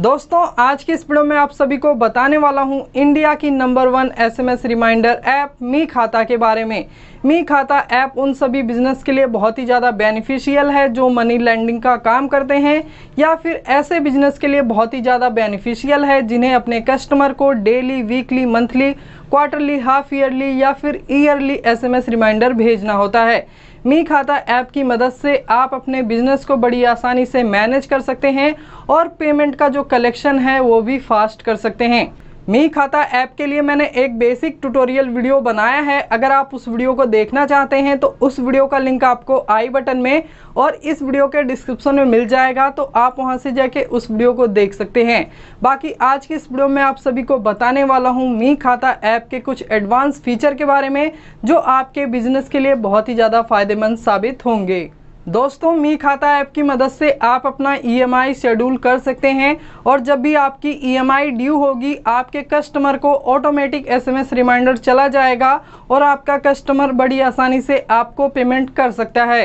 दोस्तों आज की इस वीडियो में आप सभी को बताने वाला हूं इंडिया की number one SMS reminder app मी खाता के बारे में मी खाता ऐप उन सभी बिजनेस के लिए बहुत ही ज़्यादा बेनिफिशियल है जो मनी लैंडिंग का काम करते हैं या फिर ऐसे बिजनेस के लिए बहुत ही ज़्यादा बेनिफिशियल है जिन्हें अपने कस्टमर को daily weekly monthly quarterly half yearly या फिर ईयरली एस रिमाइंडर भेजना होता है मी खाता ऐप की मदद से आप अपने बिजनेस को बड़ी आसानी से मैनेज कर सकते हैं और पेमेंट का जो कलेक्शन है वो भी फास्ट कर सकते हैं मी खाता ऐप के लिए मैंने एक बेसिक ट्यूटोरियल वीडियो बनाया है अगर आप उस वीडियो को देखना चाहते हैं तो उस वीडियो का लिंक आपको आई बटन में और इस वीडियो के डिस्क्रिप्शन में मिल जाएगा तो आप वहां से जाके उस वीडियो को देख सकते हैं बाकी आज की इस वीडियो में आप सभी को बताने वाला हूँ मी खाता ऐप के कुछ एडवांस फीचर के बारे में जो आपके बिजनेस के लिए बहुत ही ज़्यादा फ़ायदेमंद साबित होंगे दोस्तों मी खाता ऐप की मदद से आप अपना ईएमआई e शेड्यूल कर सकते हैं और जब भी आपकी ईएमआई e ड्यू होगी आपके कस्टमर को ऑटोमेटिक एसएमएस रिमाइंडर चला जाएगा और आपका कस्टमर बड़ी आसानी से आपको पेमेंट कर सकता है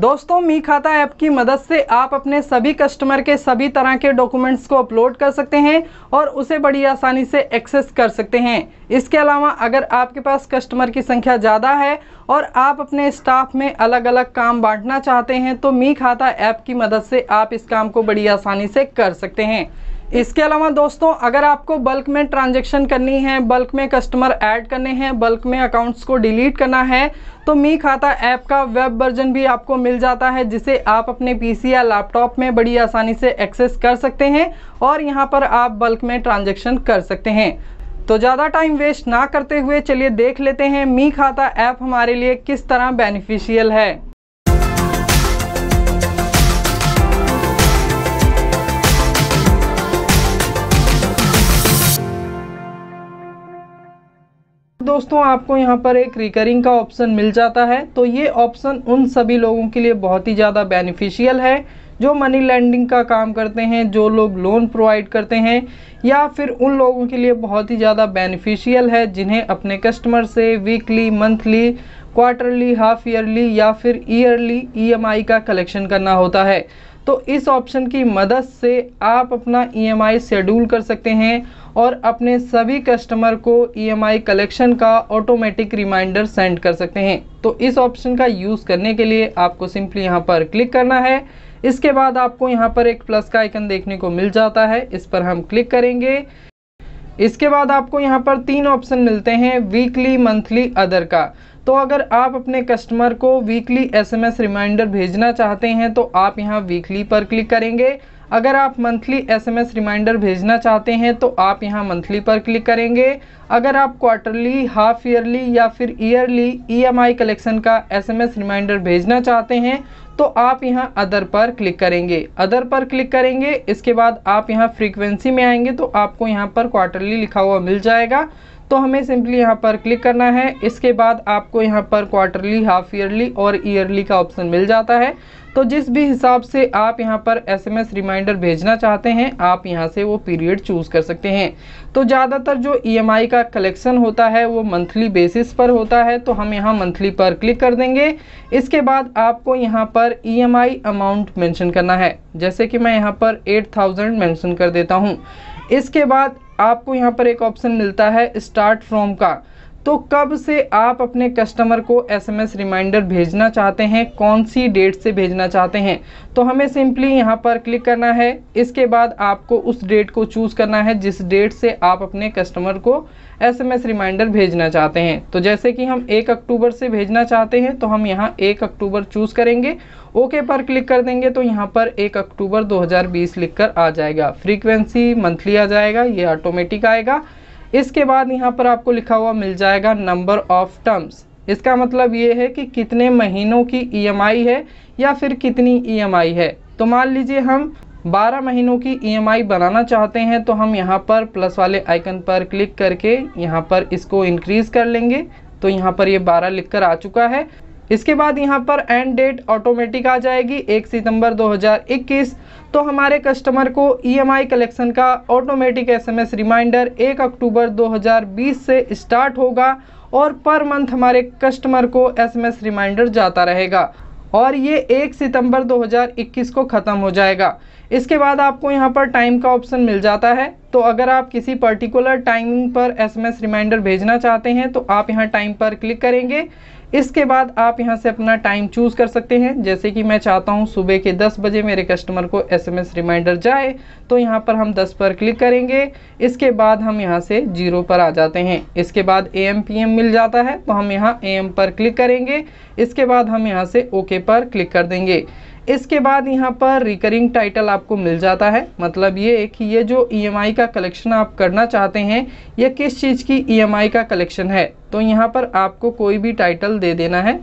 दोस्तों मी खाता ऐप की मदद से आप अपने सभी कस्टमर के सभी तरह के डॉक्यूमेंट्स को अपलोड कर सकते हैं और उसे बड़ी आसानी से एक्सेस कर सकते हैं इसके अलावा अगर आपके पास कस्टमर की संख्या ज़्यादा है और आप अपने स्टाफ में अलग अलग काम बांटना चाहते हैं तो मी खाता ऐप की मदद से आप इस काम को बड़ी आसानी से कर सकते हैं इसके अलावा दोस्तों अगर आपको बल्क में ट्रांजेक्शन करनी है बल्क में कस्टमर ऐड करने हैं बल्क में अकाउंट्स को डिलीट करना है तो मी खाता ऐप का वेब वर्जन भी आपको मिल जाता है जिसे आप अपने पीसी या लैपटॉप में बड़ी आसानी से एक्सेस कर सकते हैं और यहाँ पर आप बल्क में ट्रांजेक्शन कर सकते हैं तो ज़्यादा टाइम वेस्ट ना करते हुए चलिए देख लेते हैं मी खाता ऐप हमारे लिए किस तरह बेनिफिशियल है दोस्तों आपको यहाँ पर एक रिकरिंग का ऑप्शन मिल जाता है तो ये ऑप्शन उन सभी लोगों के लिए बहुत ही ज़्यादा बेनिफिशियल है जो मनी लैंडिंग का काम करते हैं जो लोग लोन प्रोवाइड करते हैं या फिर उन लोगों के लिए बहुत ही ज़्यादा बेनिफिशियल है जिन्हें अपने कस्टमर से weekly monthly quarterly half yearly या फिर ईयरली ईएमआई e का कलेक्शन करना होता है तो इस ऑप्शन की मदद से आप अपना ईएमआई e शेड्यूल कर सकते हैं और अपने सभी कस्टमर को ईएमआई e कलेक्शन का ऑटोमेटिक रिमाइंडर सेंड कर सकते हैं तो इस ऑप्शन का यूज़ करने के लिए आपको सिंपली यहाँ पर क्लिक करना है इसके बाद आपको यहाँ पर एक प्लस का आइकन देखने को मिल जाता है इस पर हम क्लिक करेंगे इसके बाद आपको यहाँ पर तीन ऑप्शन मिलते हैं वीकली मंथली अदर का तो अगर आप अपने कस्टमर को वीकली एसएमएस रिमाइंडर भेजना चाहते हैं तो आप यहाँ वीकली पर क्लिक करेंगे अगर आप मंथली एसएमएस रिमाइंडर भेजना चाहते हैं तो आप यहाँ मंथली पर क्लिक करेंगे अगर आप क्वार्टरली हाफ ईयरली या फिर ईयरली ईएमआई कलेक्शन का एसएमएस रिमाइंडर भेजना चाहते हैं तो आप यहाँ अदर पर क्लिक करेंगे अदर पर क्लिक करेंगे इसके बाद आप यहाँ फ्रीक्वेंसी में आएंगे तो आपको यहाँ पर क्वार्टरली लिखा हुआ मिल जाएगा तो हमें सिंपली यहाँ पर क्लिक करना है इसके बाद आपको यहाँ पर क्वार्टरली हाफ ईयरली और ईयरली का ऑप्शन मिल जाता है तो जिस भी हिसाब से आप यहाँ पर एसएमएस रिमाइंडर भेजना चाहते हैं आप यहाँ से वो पीरियड चूज़ कर सकते हैं तो ज़्यादातर जो ईएमआई का कलेक्शन होता है वो मंथली बेसिस पर होता है तो हम यहाँ मंथली पर क्लिक कर देंगे इसके बाद आपको यहाँ पर ईएमआई अमाउंट मेंशन करना है जैसे कि मैं यहाँ पर 8000 मेंशन कर देता हूँ इसके बाद आपको यहाँ पर एक ऑप्शन मिलता है स्टार्ट फ्रॉम का तो कब से आप अपने कस्टमर को एसएमएस रिमाइंडर भेजना चाहते हैं कौन सी डेट से भेजना चाहते हैं तो हमें सिंपली यहाँ पर क्लिक करना है इसके बाद आपको उस डेट को चूज़ करना है जिस डेट से आप अपने कस्टमर को एसएमएस रिमाइंडर भेजना चाहते हैं तो जैसे कि हम एक अक्टूबर से भेजना चाहते हैं तो हम यहाँ एक अक्टूबर चूज़ करेंगे ओके पर क्लिक कर देंगे तो यहाँ पर एक अक्टूबर 2020 लिखकर आ जाएगा फ्रीक्वेंसी मंथली आ जाएगा ये ऑटोमेटिक आएगा इसके बाद यहाँ पर आपको लिखा हुआ मिल जाएगा नंबर ऑफ टर्म्स इसका मतलब ये है कि कितने महीनों की ईएमआई e है या फिर कितनी ईएमआई e है तो मान लीजिए हम 12 महीनों की ईएमआई e बनाना चाहते हैं तो हम यहाँ पर प्लस वाले आइकन पर क्लिक करके यहाँ पर इसको इंक्रीज़ कर लेंगे तो यहाँ पर ये 12 लिखकर आ चुका है इसके बाद यहाँ पर एंड डेट ऑटोमेटिक आ जाएगी एक सितंबर 2021 तो हमारे कस्टमर को ईएमआई e कलेक्शन का ऑटोमेटिक एसएमएस रिमाइंडर 1 अक्टूबर 2020 से स्टार्ट होगा और पर मंथ हमारे कस्टमर को एसएमएस रिमाइंडर जाता रहेगा और ये 1 सितंबर 2021 को ख़त्म हो जाएगा इसके बाद आपको यहाँ पर टाइम का ऑप्शन मिल जाता है तो अगर आप किसी पर्टिकुलर टाइमिंग पर एसएमएस रिमाइंडर भेजना चाहते हैं तो आप यहाँ टाइम पर क्लिक करेंगे इसके बाद आप यहाँ से अपना टाइम चूज़ कर सकते हैं जैसे कि मैं चाहता हूँ सुबह के 10 बजे मेरे कस्टमर को एसएमएस रिमाइंडर जाए तो यहाँ पर हम 10 पर क्लिक करेंगे इसके बाद हम यहाँ से जीरो पर आ जाते हैं इसके बाद एम पीएम मिल जाता है तो हम यहाँ एम पर क्लिक करेंगे इसके बाद हम यहाँ से ओके पर क्लिक कर देंगे इसके बाद यहाँ पर रिकरिंग टाइटल आपको मिल जाता है मतलब ये कि ये जो ईएमआई e का कलेक्शन आप करना चाहते हैं यह किस चीज़ की ईएमआई e का कलेक्शन है तो यहाँ पर आपको कोई भी टाइटल दे देना है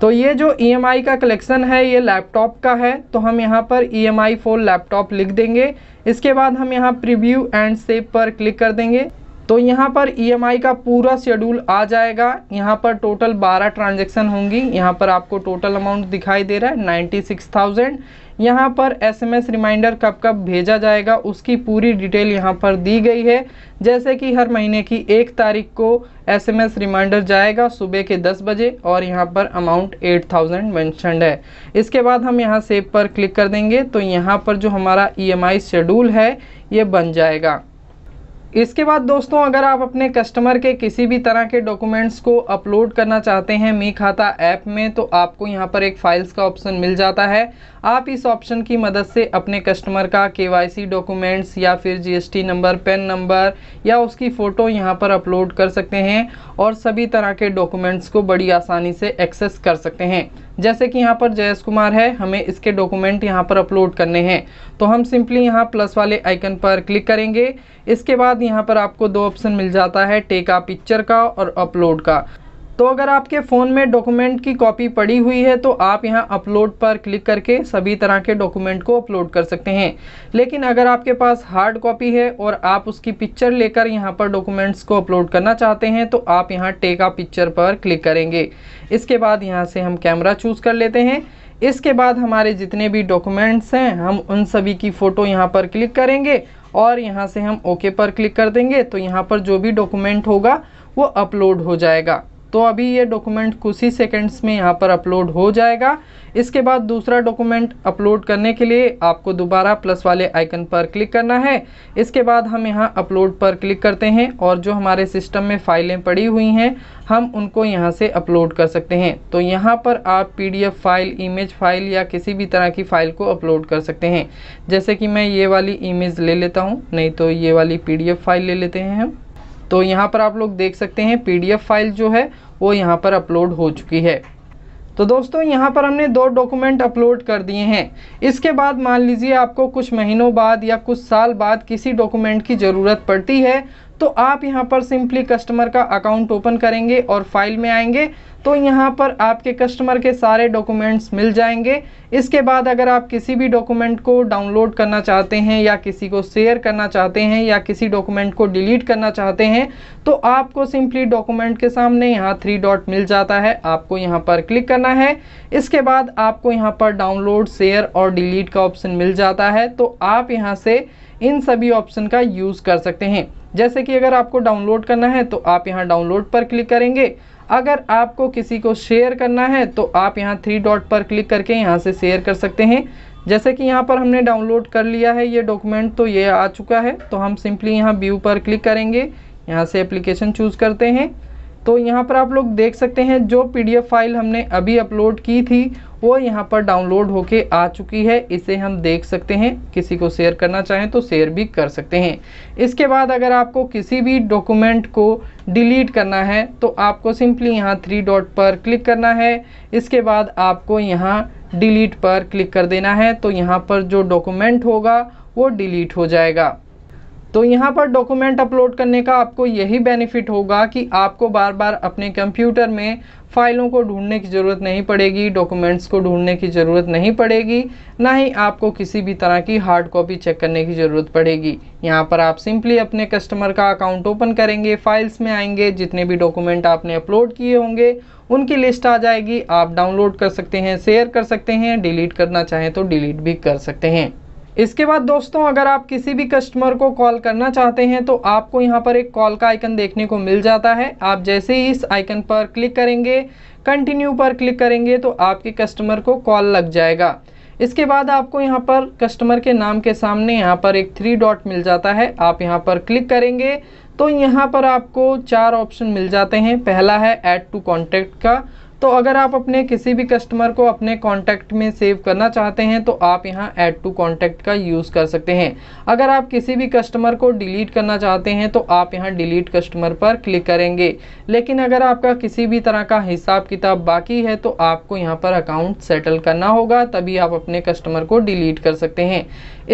तो ये जो ई e का कलेक्शन है ये लैपटॉप का है तो हम यहाँ पर E M I for laptop लिख देंगे इसके बाद हम यहाँ प्रीव्यू एंड सेव पर क्लिक कर देंगे तो यहाँ पर ई e का पूरा शेड्यूल आ जाएगा यहाँ पर टोटल 12 ट्रांजेक्शन होंगी यहाँ पर आपको टोटल अमाउंट दिखाई दे रहा है 96,000 यहाँ पर एसएमएस रिमाइंडर कब कब भेजा जाएगा उसकी पूरी डिटेल यहाँ पर दी गई है जैसे कि हर महीने की एक तारीख को एसएमएस रिमाइंडर जाएगा सुबह के 10 बजे और यहाँ पर अमाउंट 8000 थाउजेंड मैंशनड है इसके बाद हम यहाँ सेव पर क्लिक कर देंगे तो यहाँ पर जो हमारा ई e शेड्यूल है ये बन जाएगा इसके बाद दोस्तों अगर आप अपने कस्टमर के किसी भी तरह के डॉक्यूमेंट्स को अपलोड करना चाहते हैं मी खाता ऐप में तो आपको यहाँ पर एक फाइल्स का ऑप्शन मिल जाता है आप इस ऑप्शन की मदद से अपने कस्टमर का केवाईसी डॉक्यूमेंट्स या फिर जीएसटी नंबर पेन नंबर या उसकी फ़ोटो यहां पर अपलोड कर सकते हैं और सभी तरह के डॉक्यूमेंट्स को बड़ी आसानी से एक्सेस कर सकते हैं जैसे कि यहां पर जयस कुमार है हमें इसके डॉक्यूमेंट यहां पर अपलोड करने हैं तो हम सिंपली यहाँ प्लस वाले आइकन पर क्लिक करेंगे इसके बाद यहाँ पर आपको दो ऑप्शन मिल जाता है टेक आ पिक्चर का और अपलोड का तो अगर आपके फ़ोन में डॉक्यूमेंट की कॉपी पड़ी हुई है तो आप यहाँ अपलोड पर क्लिक करके सभी तरह के डॉक्यूमेंट को अपलोड कर सकते हैं लेकिन अगर आपके पास हार्ड कॉपी है और आप उसकी पिक्चर लेकर यहाँ पर डॉक्यूमेंट्स को अपलोड करना चाहते हैं तो आप यहाँ टेक आ पिक्चर पर क्लिक करेंगे इसके बाद यहाँ से हम कैमरा चूज़ कर लेते हैं इसके बाद हमारे जितने भी डॉक्यूमेंट्स हैं हम उन सभी की फ़ोटो यहाँ पर क्लिक करेंगे और यहाँ से हम ओके पर क्लिक कर देंगे तो यहाँ पर जो भी डॉक्यूमेंट होगा वो अपलोड हो जाएगा तो अभी ये डॉक्यूमेंट कुछ ही सेकेंड्स में यहाँ पर अपलोड हो जाएगा इसके बाद दूसरा डॉक्यूमेंट अपलोड करने के लिए आपको दोबारा प्लस वाले आइकन पर क्लिक करना है इसके बाद हम यहाँ अपलोड पर क्लिक करते हैं और जो हमारे सिस्टम में फाइलें पड़ी हुई हैं हम उनको यहाँ से अपलोड कर सकते हैं तो यहाँ पर आप पीडीएफ फाइल इमेज फाइल या किसी भी तरह की फ़ाइल को अपलोड कर सकते हैं जैसे कि मैं ये वाली इमेज ले लेता हूँ नहीं तो ये वाली पी फाइल ले लेते हैं हम तो यहाँ पर आप लोग देख सकते हैं पीडीएफ फाइल जो है वो यहाँ पर अपलोड हो चुकी है तो दोस्तों यहाँ पर हमने दो डॉक्यूमेंट अपलोड कर दिए हैं इसके बाद मान लीजिए आपको कुछ महीनों बाद या कुछ साल बाद किसी डॉक्यूमेंट की ज़रूरत पड़ती है तो आप यहाँ पर सिंपली कस्टमर का अकाउंट ओपन करेंगे और फाइल में आएंगे तो यहाँ पर आपके कस्टमर के सारे डॉक्यूमेंट्स मिल जाएंगे इसके बाद अगर आप किसी भी डॉक्यूमेंट को डाउनलोड करना चाहते हैं या किसी को शेयर करना चाहते हैं या किसी डॉक्यूमेंट को डिलीट करना चाहते हैं तो आपको सिंपली डॉक्यूमेंट के सामने यहाँ थ्री डॉट मिल जाता है आपको यहाँ पर क्लिक करना है इसके बाद आपको यहाँ पर डाउनलोड शेयर और डिलीट का ऑप्शन मिल जाता है तो आप यहाँ से इन सभी ऑप्शन का यूज़ कर सकते हैं जैसे कि अगर आपको डाउनलोड करना है तो आप यहाँ डाउनलोड पर क्लिक करेंगे अगर आपको किसी को शेयर करना है तो आप यहाँ थ्री डॉट पर क्लिक करके यहाँ से शेयर कर सकते हैं जैसे कि यहाँ पर हमने डाउनलोड कर लिया है ये डॉक्यूमेंट तो ये आ चुका है तो हम सिंपली यहाँ व्यू पर क्लिक करेंगे यहाँ से एप्लीकेशन चूज़ करते हैं तो यहाँ पर आप लोग देख सकते हैं जो पीडीएफ फाइल हमने अभी अपलोड की थी वो यहाँ पर डाउनलोड होके आ चुकी है इसे हम देख सकते हैं किसी को शेयर करना चाहें तो शेयर भी कर सकते हैं इसके बाद अगर आपको किसी भी डॉक्यूमेंट को डिलीट करना है तो आपको सिंपली यहाँ थ्री डॉट पर क्लिक करना है इसके बाद आपको यहाँ डिलीट पर क्लिक कर देना है तो यहाँ पर जो डॉक्यूमेंट होगा वो डिलीट हो जाएगा तो यहाँ पर डॉक्यूमेंट अपलोड करने का आपको यही बेनिफिट होगा कि आपको बार बार अपने कंप्यूटर में फाइलों को ढूंढने की ज़रूरत नहीं पड़ेगी डॉक्यूमेंट्स को ढूंढने की ज़रूरत नहीं पड़ेगी ना ही आपको किसी भी तरह की हार्ड कॉपी चेक करने की ज़रूरत पड़ेगी यहाँ पर आप सिंपली अपने कस्टमर का अकाउंट ओपन करेंगे फाइल्स में आएंगे जितने भी डॉक्यूमेंट आपने अपलोड किए होंगे उनकी लिस्ट आ जाएगी आप डाउनलोड कर सकते हैं शेयर कर सकते हैं डिलीट करना चाहें तो डिलीट भी कर सकते हैं इसके बाद दोस्तों अगर आप किसी भी कस्टमर को कॉल करना चाहते हैं तो आपको यहाँ पर एक कॉल का आइकन देखने को मिल जाता है आप जैसे ही इस आइकन पर क्लिक करेंगे कंटिन्यू पर क्लिक करेंगे तो आपके कस्टमर को कॉल लग जाएगा इसके बाद आपको यहाँ पर कस्टमर के नाम के सामने यहाँ पर एक थ्री डॉट मिल जाता है आप यहाँ पर क्लिक करेंगे तो यहाँ पर आपको चार ऑप्शन मिल जाते हैं पहला है एड टू कॉन्टैक्ट का तो अगर आप अपने किसी भी कस्टमर को अपने कॉन्टैक्ट में सेव करना चाहते हैं तो आप यहाँ ऐड टू कॉन्टैक्ट का यूज़ कर सकते हैं अगर आप किसी भी कस्टमर को डिलीट करना चाहते हैं तो आप यहाँ डिलीट कस्टमर पर क्लिक करेंगे लेकिन अगर आपका किसी भी तरह का हिसाब किताब बाकी है तो आपको यहाँ पर अकाउंट सेटल करना होगा तभी आप अपने कस्टमर को डिलीट कर सकते हैं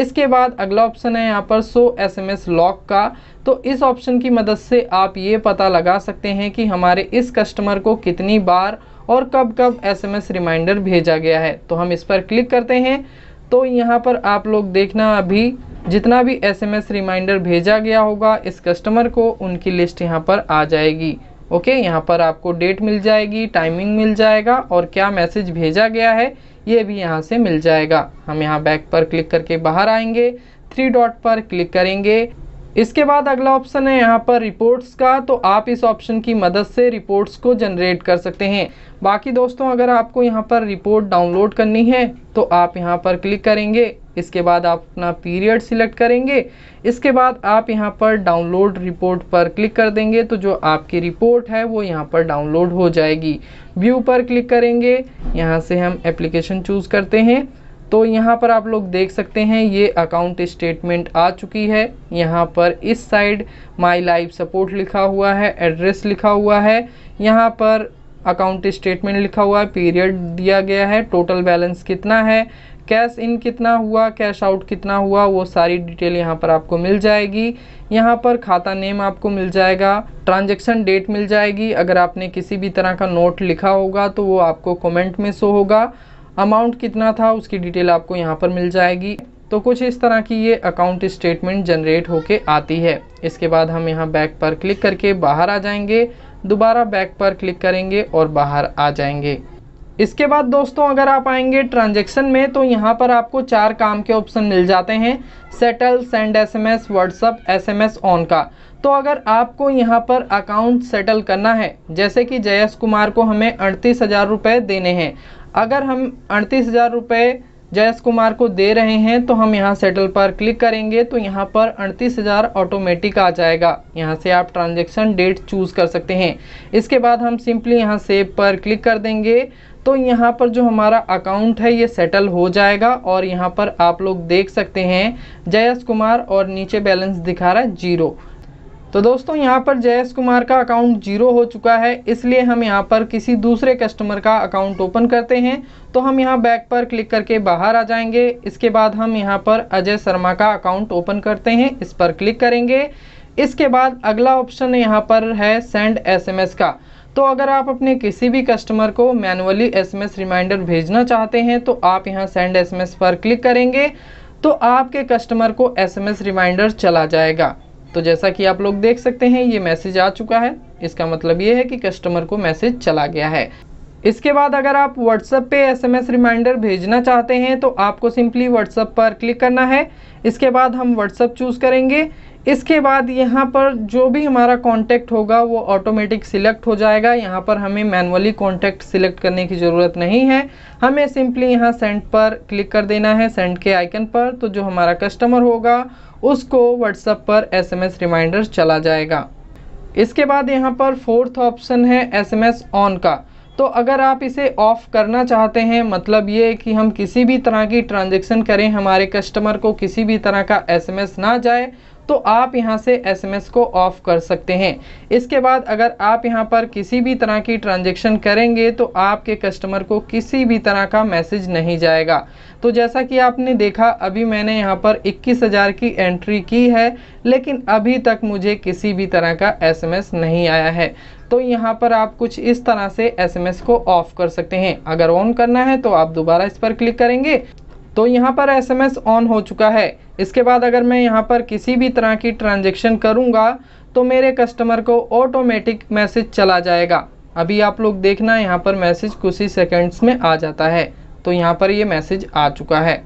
इसके बाद अगला ऑप्शन है यहाँ पर show S M S log का तो इस ऑप्शन की मदद से आप ये पता लगा सकते हैं कि हमारे इस कस्टमर को कितनी बार और कब कब एसएमएस रिमाइंडर भेजा गया है तो हम इस पर क्लिक करते हैं तो यहाँ पर आप लोग देखना अभी जितना भी एसएमएस रिमाइंडर भेजा गया होगा इस कस्टमर को उनकी लिस्ट यहाँ पर आ जाएगी ओके यहाँ पर आपको डेट मिल जाएगी टाइमिंग मिल जाएगा और क्या मैसेज भेजा गया है ये भी यहाँ से मिल जाएगा हम यहाँ बैक पर क्लिक करके बाहर आएंगे थ्री डॉट पर क्लिक करेंगे इसके बाद अगला ऑप्शन है यहाँ पर रिपोर्ट्स का तो आप इस ऑप्शन की मदद से रिपोर्ट्स को जनरेट कर सकते हैं बाकी दोस्तों अगर आपको यहाँ पर रिपोर्ट डाउनलोड करनी है तो आप यहाँ पर क्लिक करेंगे इसके बाद आप अपना पीरियड सिलेक्ट करेंगे इसके बाद आप यहाँ पर डाउनलोड रिपोर्ट पर क्लिक कर देंगे तो जो आपकी रिपोर्ट है वो यहाँ पर डाउनलोड हो जाएगी व्यू पर क्लिक करेंगे यहाँ से हम एप्लीकेशन चूज़ करते हैं तो यहाँ पर आप लोग देख सकते हैं ये अकाउंट स्टेटमेंट आ चुकी है यहाँ पर इस साइड माई लाइफ सपोर्ट लिखा हुआ है एड्रेस लिखा हुआ है यहाँ पर अकाउंट स्टेटमेंट लिखा हुआ है पीरियड दिया गया है टोटल बैलेंस कितना है कैश इन कितना हुआ कैश आउट कितना हुआ वो सारी डिटेल यहाँ पर आपको मिल जाएगी यहाँ पर खाता नेम आपको मिल जाएगा ट्रांजैक्शन डेट मिल जाएगी अगर आपने किसी भी तरह का नोट लिखा होगा तो वो आपको कमेंट में शो होगा अमाउंट कितना था उसकी डिटेल आपको यहाँ पर मिल जाएगी तो कुछ इस तरह की ये अकाउंट स्टेटमेंट जनरेट होके आती है इसके बाद हम यहाँ बैक पर क्लिक करके बाहर आ जाएंगे दोबारा बैक पर क्लिक करेंगे और बाहर आ जाएंगे इसके बाद दोस्तों अगर आप आएंगे ट्रांजेक्शन में तो यहाँ पर आपको चार काम के ऑप्शन मिल जाते हैं settle send SMS WhatsApp SMS on का तो अगर आपको यहाँ पर अकाउंट सेटल करना है जैसे कि जयस कुमार को हमें अड़तीस हज़ार रुपये देने हैं अगर हम अड़तीस हज़ार रुपये जयस कुमार को दे रहे हैं तो हम यहाँ सेटल पर क्लिक करेंगे तो यहाँ पर अड़तीस हज़ार ऑटोमेटिक आ जाएगा यहाँ से आप ट्रांजेक्शन डेट चूज़ कर सकते हैं इसके बाद हम सिंपली यहाँ सेव पर क्लिक कर देंगे तो यहाँ पर जो हमारा अकाउंट है ये सेटल हो जाएगा और यहाँ पर आप लोग देख सकते हैं जयस कुमार और नीचे बैलेंस दिखा रहा है जीरो तो दोस्तों यहाँ पर जयेश कुमार का अकाउंट जीरो हो चुका है इसलिए हम यहाँ पर किसी दूसरे कस्टमर का अकाउंट ओपन करते हैं तो हम यहाँ बैक पर क्लिक करके बाहर आ जाएंगे इसके बाद हम यहाँ पर अजय शर्मा का अकाउंट ओपन करते हैं इस पर क्लिक करेंगे इसके बाद अगला ऑप्शन यहाँ पर है सेंड एस का तो अगर आप अपने किसी भी कस्टमर को मैनुअली एस रिमाइंडर भेजना चाहते हैं तो आप यहाँ सेंड एस पर क्लिक करेंगे तो आपके कस्टमर को एसएमएस रिमाइंडर चला जाएगा तो जैसा कि आप लोग देख सकते हैं ये मैसेज आ चुका है इसका मतलब ये है कि कस्टमर को मैसेज चला गया है इसके बाद अगर आप व्हाट्सएप पे एसएमएस रिमाइंडर भेजना चाहते हैं तो आपको सिंपली व्हाट्सएप पर क्लिक करना है इसके बाद हम व्हाट्सएप चूज़ करेंगे इसके बाद यहाँ पर जो भी हमारा कॉन्टैक्ट होगा वो ऑटोमेटिक सिलेक्ट हो जाएगा यहाँ पर हमें मैनुअली कॉन्टैक्ट सिलेक्ट करने की ज़रूरत नहीं है हमें सिंपली यहाँ सेंड पर क्लिक कर देना है सेंड के आइकन पर तो जो हमारा कस्टमर होगा उसको व्हाट्सएप पर एसएमएस रिमाइंडर चला जाएगा इसके बाद यहाँ पर फोर्थ ऑप्शन है एस ऑन का तो अगर आप इसे ऑफ़ करना चाहते हैं मतलब ये कि हम किसी भी तरह की ट्रांजेक्शन करें हमारे कस्टमर को किसी भी तरह का एस ना जाए तो आप यहाँ से एसएमएस को ऑफ कर सकते हैं इसके बाद अगर आप यहाँ पर किसी भी तरह की ट्रांजेक्शन करेंगे तो आपके कस्टमर को किसी भी तरह का मैसेज नहीं जाएगा तो जैसा कि आपने देखा अभी मैंने यहाँ पर 21,000 की एंट्री की है लेकिन अभी तक मुझे किसी भी तरह का एसएमएस नहीं आया है तो यहाँ पर आप कुछ इस तरह से एसएमएस को ऑफ कर सकते हैं अगर ऑन करना है तो आप दोबारा इस पर क्लिक करेंगे तो यहाँ पर एसएमएस ऑन हो चुका है इसके बाद अगर मैं यहाँ पर किसी भी तरह की ट्रांजेक्शन करूँगा तो मेरे कस्टमर को ऑटोमेटिक मैसेज चला जाएगा अभी आप लोग देखना यहाँ पर मैसेज कुछ ही सेकेंड्स में आ जाता है तो यहाँ पर ये मैसेज आ चुका है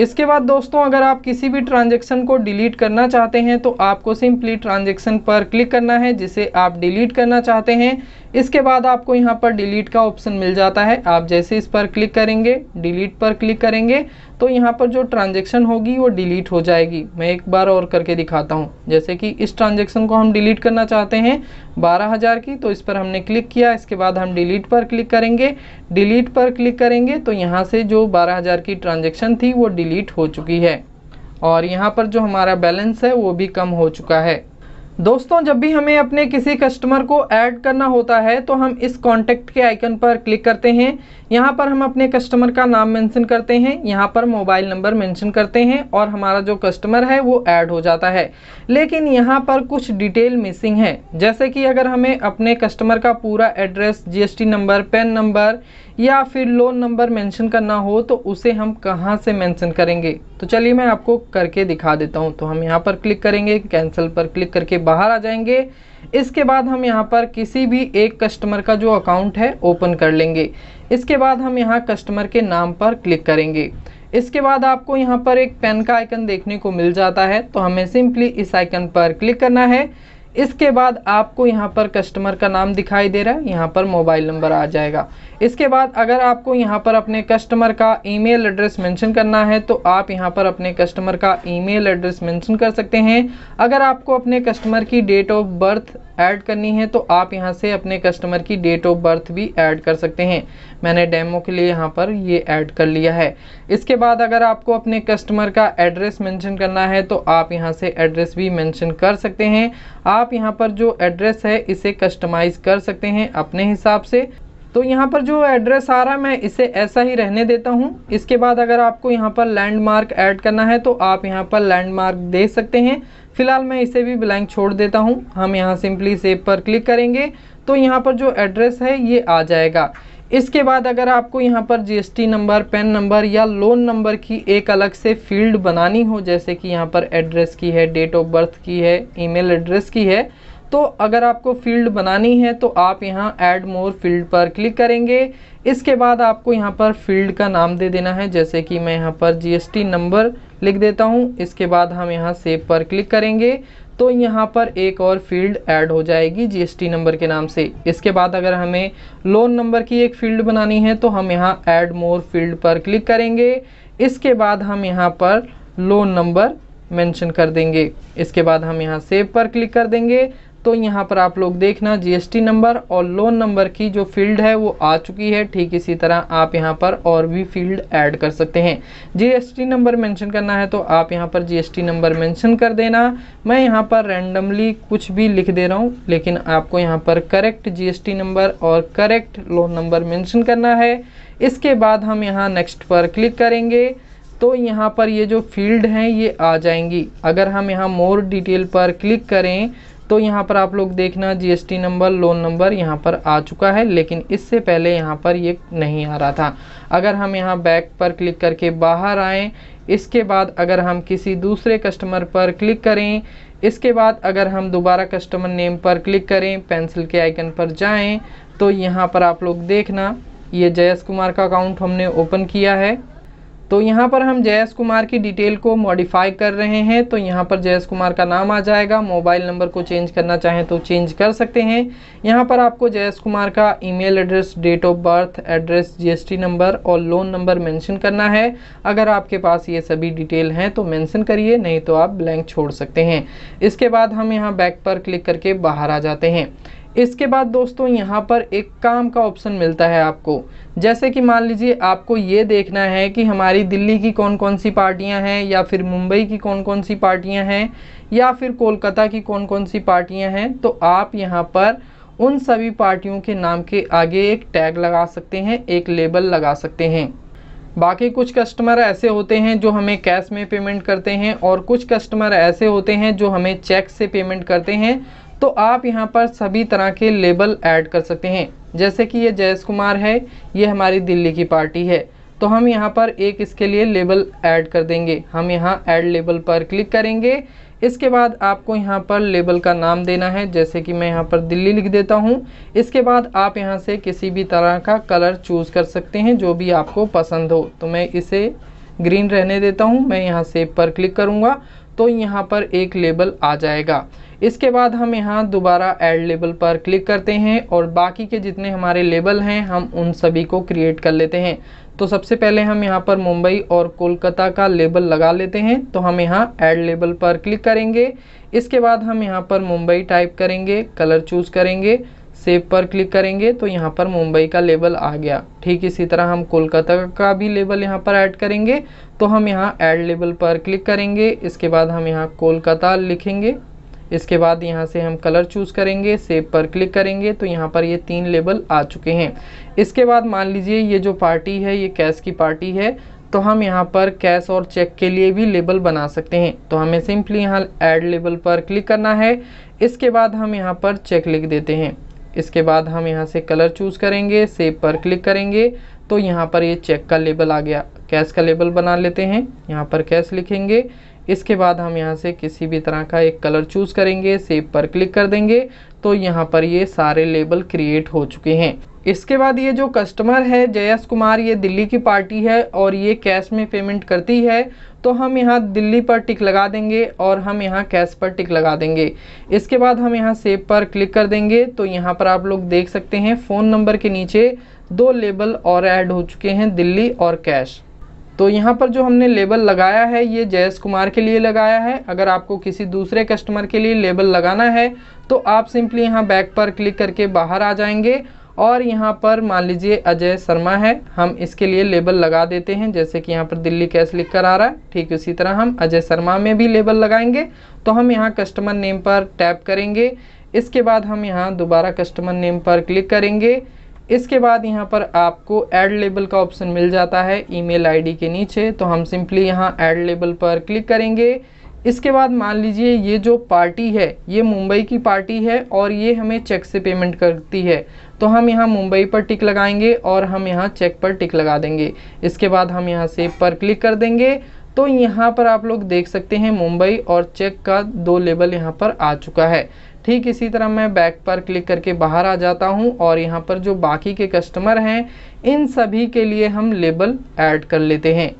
इसके बाद दोस्तों अगर आप किसी भी ट्रांजेक्शन को डिलीट करना चाहते हैं तो आपको सिंपली ट्रांजेक्शन पर क्लिक करना है जिसे आप डिलीट करना चाहते हैं इसके बाद आपको यहाँ पर डिलीट का ऑप्शन मिल जाता है आप जैसे इस पर क्लिक करेंगे डिलीट पर क्लिक करेंगे तो यहाँ पर जो ट्रांजेक्शन होगी वो डिलीट हो जाएगी मैं एक बार और करके दिखाता हूँ जैसे कि इस ट्रांजेक्शन को हम डिलीट करना चाहते हैं बारह हज़ार की तो इस पर हमने क्लिक किया इसके बाद हम डिलीट पर क्लिक करेंगे डिलीट पर क्लिक करेंगे तो यहाँ से जो बारह हज़ार की ट्रांजेक्शन थी वो डिलीट हो चुकी है और यहाँ पर जो हमारा बैलेंस है वो भी कम हो चुका है दोस्तों जब भी हमें अपने किसी कस्टमर को ऐड करना होता है तो हम इस कॉन्टैक्ट के आइकन पर क्लिक करते हैं यहाँ पर हम अपने कस्टमर का नाम मेंशन करते हैं यहाँ पर मोबाइल नंबर मेंशन करते हैं और हमारा जो कस्टमर है वो ऐड हो जाता है लेकिन यहाँ पर कुछ डिटेल मिसिंग है जैसे कि अगर हमें अपने कस्टमर का पूरा address G number PAN number या फिर लोन नंबर मेंशन करना हो तो उसे हम कहाँ से मेंशन करेंगे तो चलिए मैं आपको करके दिखा देता हूँ तो हम यहाँ पर क्लिक करेंगे कैंसिल पर क्लिक करके बाहर आ जाएंगे इसके बाद हम यहाँ पर किसी भी एक कस्टमर का जो अकाउंट है ओपन कर लेंगे इसके बाद हम यहाँ कस्टमर के नाम पर क्लिक करेंगे इसके बाद आपको यहाँ पर एक पेन का आइकन देखने को मिल जाता है तो हमें सिंपली इस आइकन पर क्लिक करना है इसके बाद आपको यहाँ पर कस्टमर का नाम दिखाई दे रहा है यहाँ पर मोबाइल नंबर आ जाएगा इसके बाद अगर आपको यहाँ पर अपने कस्टमर का ईमेल एड्रेस मेंशन करना है तो आप यहाँ पर अपने कस्टमर का ईमेल एड्रेस मेंशन कर सकते हैं अगर आपको अपने कस्टमर की डेट ऑफ बर्थ ऐड करनी है तो आप यहाँ से अपने कस्टमर की डेट ऑफ बर्थ भी ऐड कर सकते हैं मैंने डेमो के लिए यहाँ पर ये ऐड कर लिया है इसके बाद अगर आपको अपने कस्टमर का एड्रेस मेंशन करना है तो आप यहाँ से एड्रेस भी मेंशन कर सकते हैं आप यहाँ पर जो एड्रेस है इसे कस्टमाइज़ कर सकते हैं अपने हिसाब से तो यहाँ पर जो एड्रेस आ रहा है मैं इसे ऐसा ही रहने देता हूँ इसके बाद अगर आपको यहाँ पर लैंडमार्क ऐड करना है तो आप यहाँ पर लैंडमार्क दे सकते हैं फिलहाल मैं इसे भी ब्लैंक छोड़ देता हूँ हम यहाँ सिंपली सेव पर क्लिक करेंगे तो यहाँ पर जो एड्रेस है ये आ जाएगा इसके बाद अगर आपको यहाँ पर जी नंबर पेन नंबर या लोन नंबर की एक अलग से फील्ड बनानी हो जैसे कि यहाँ पर एड्रेस की है डेट ऑफ बर्थ की है ई एड्रेस की है तो अगर आपको फील्ड बनानी है तो आप यहाँ ऐड मोर फील्ड पर क्लिक करेंगे इसके बाद आपको यहाँ पर फील्ड का नाम दे देना है जैसे कि मैं यहाँ पर जीएसटी नंबर लिख देता हूँ इसके बाद हम यहाँ सेव पर क्लिक करेंगे तो यहाँ पर एक और फील्ड ऐड हो जाएगी जीएसटी नंबर के नाम से इसके बाद अगर हमें लोन नंबर की एक फ़ील्ड बनानी है तो हम यहाँ ऐड मोर फील्ड पर क्लिक करेंगे इसके बाद हम यहाँ पर लोन नंबर मेंशन कर देंगे इसके बाद हम यहाँ सेव पर क्लिक कर देंगे तो यहाँ पर आप लोग देखना जीएसटी नंबर और लोन नंबर की जो फील्ड है वो आ चुकी है ठीक इसी तरह आप यहाँ पर और भी फील्ड ऐड कर सकते हैं जीएसटी नंबर मेंशन करना है तो आप यहाँ पर जीएसटी नंबर मेंशन कर देना मैं यहाँ पर रैंडमली कुछ भी लिख दे रहा हूँ लेकिन आपको यहाँ पर करेक्ट जीएसटी नंबर और करेक्ट लोन नंबर मैंशन करना है इसके बाद हम यहाँ नेक्स्ट पर क्लिक करेंगे तो यहाँ पर ये जो फील्ड हैं ये आ जाएंगी अगर हम यहाँ मोर डिटेल पर क्लिक करें तो यहाँ पर आप लोग देखना जीएसटी नंबर लोन नंबर यहाँ पर आ चुका है लेकिन इससे पहले यहाँ पर ये नहीं आ रहा था अगर हम यहाँ बैक पर क्लिक करके बाहर आएँ इसके बाद अगर हम किसी दूसरे कस्टमर पर क्लिक करें इसके बाद अगर हम दोबारा कस्टमर नेम पर क्लिक करें पेंसिल के आइकन पर जाएं तो यहाँ पर आप लोग देखना ये जयस कुमार का अकाउंट हमने ओपन किया है तो यहाँ पर हम जयस कुमार की डिटेल को मॉडिफाई कर रहे हैं तो यहाँ पर जयस कुमार का नाम आ जाएगा मोबाइल नंबर को चेंज करना चाहें तो चेंज कर सकते हैं यहाँ पर आपको जयस कुमार का email address date of birth address GST number और लोन नंबर मेंशन करना है अगर आपके पास ये सभी डिटेल हैं तो मैंसन करिए नहीं तो आप ब्लैंक छोड़ सकते हैं इसके बाद हम यहाँ बैक पर क्लिक करके बाहर आ जाते हैं इसके बाद दोस्तों यहाँ पर एक काम का ऑप्शन मिलता है आपको जैसे कि मान लीजिए आपको ये देखना है कि हमारी दिल्ली की कौन कौन सी पार्टियाँ हैं या फिर मुंबई की कौन कौन सी पार्टियाँ हैं या फिर कोलकाता की कौन कौन सी पार्टियाँ हैं तो आप यहाँ पर उन सभी पार्टियों के नाम के आगे एक टैग लगा सकते हैं एक लेबल लगा सकते हैं बाकी कुछ कस्टमर ऐसे होते हैं जो हमें कैश में पेमेंट करते हैं और कुछ कस्टमर ऐसे होते हैं जो हमें चेक से पेमेंट करते हैं तो आप यहाँ पर सभी तरह के लेबल ऐड कर सकते हैं जैसे कि ये जयस कुमार है ये हमारी दिल्ली की पार्टी है तो हम यहाँ पर एक इसके लिए लेबल ऐड कर देंगे हम यहाँ ऐड लेबल पर क्लिक करेंगे इसके बाद आपको यहाँ पर लेबल का नाम देना है जैसे कि मैं यहाँ पर दिल्ली लिख देता हूँ इसके बाद आप यहाँ से किसी भी तरह का कलर चूज़ कर सकते हैं जो भी आपको पसंद हो तो मैं इसे ग्रीन रहने देता हूँ मैं यहाँ सेब पर क्लिक करूँगा तो यहाँ पर एक लेबल आ जाएगा इसके बाद हम यहाँ दोबारा एड लेबल पर क्लिक करते हैं और बाकी के जितने हमारे लेबल हैं हम उन सभी को क्रिएट कर लेते हैं तो सबसे पहले हम यहाँ पर मुंबई और कोलकाता का लेबल लगा लेते हैं तो हम यहाँ एड लेबल पर क्लिक करेंगे इसके बाद हम यहाँ पर मुंबई टाइप करेंगे कलर चूज़ करेंगे सेव पर क्लिक करेंगे तो यहाँ पर मुंबई का लेबल आ गया ठीक इसी तरह हम कोलकाता का भी लेबल यहाँ पर ऐड करेंगे तो हम यहाँ ऐड लेबल पर क्लिक करेंगे इसके बाद हम यहाँ कोलकाता लिखेंगे इसके बाद यहाँ से हम कलर चूज़ करेंगे सेव पर क्लिक करेंगे तो यहाँ पर ये तीन लेबल आ चुके हैं इसके बाद मान लीजिए ये जो पार्टी है ये कैश की पार्टी है तो हम यहाँ पर कैश और चेक के लिए भी लेबल बना सकते हैं तो हमें सिंपली यहाँ ऐड लेबल पर क्लिक करना है इसके बाद हम यहाँ पर चेक लिख देते हैं इसके बाद हम यहाँ से कलर चूज़ करेंगे सेव पर क्लिक करेंगे तो यहाँ पर ये चेक का लेबल आ गया कैश का लेबल बना लेते हैं यहाँ पर कैश लिखेंगे इसके बाद हम यहाँ से किसी भी तरह का एक कलर चूज़ करेंगे सेव पर क्लिक कर देंगे तो यहाँ पर ये सारे लेबल क्रिएट हो चुके हैं इसके बाद ये जो कस्टमर है जयस कुमार ये दिल्ली की पार्टी है और ये कैश में पेमेंट करती है तो हम यहाँ दिल्ली पर टिक लगा देंगे और हम यहाँ कैश पर टिक लगा देंगे इसके बाद हम यहाँ सेव पर क्लिक कर देंगे तो यहाँ पर आप लोग देख सकते हैं फ़ोन नंबर के नीचे दो लेबल और ऐड हो चुके हैं दिल्ली और कैश तो यहाँ पर जो हमने लेबल लगाया है ये जयस कुमार के लिए लगाया है अगर आपको किसी दूसरे कस्टमर के लिए लेबल लगाना है तो आप सिंपली यहाँ बैक पर क्लिक करके बाहर आ जाएंगे और यहाँ पर मान लीजिए अजय शर्मा है हम इसके लिए लेबल लगा देते हैं जैसे कि यहाँ पर दिल्ली कैश लिख कर आ रहा है ठीक उसी तरह हम अजय शर्मा में भी लेबल लगाएंगे तो हम यहाँ कस्टमर नेम पर टैप करेंगे इसके बाद हम यहाँ दोबारा कस्टमर नेम पर क्लिक करेंगे इसके बाद यहाँ पर आपको ऐड लेबल का ऑप्शन मिल जाता है ईमेल आईडी के नीचे तो हम सिंपली यहाँ ऐड लेबल पर क्लिक करेंगे इसके बाद मान लीजिए ये जो पार्टी है ये मुंबई की पार्टी है और ये हमें चेक से पेमेंट करती है तो हम यहाँ मुंबई पर टिक लगाएंगे और हम यहाँ चेक पर टिक लगा देंगे इसके बाद हम यहाँ सेव पर क्लिक कर देंगे तो यहाँ पर आप लोग देख सकते हैं मुंबई और चेक का दो लेबल यहाँ पर आ चुका है ठीक इसी तरह मैं बैक पर क्लिक करके बाहर आ जाता हूँ और यहाँ पर जो बाकी के कस्टमर हैं इन सभी के लिए हम लेबल ऐड कर लेते हैं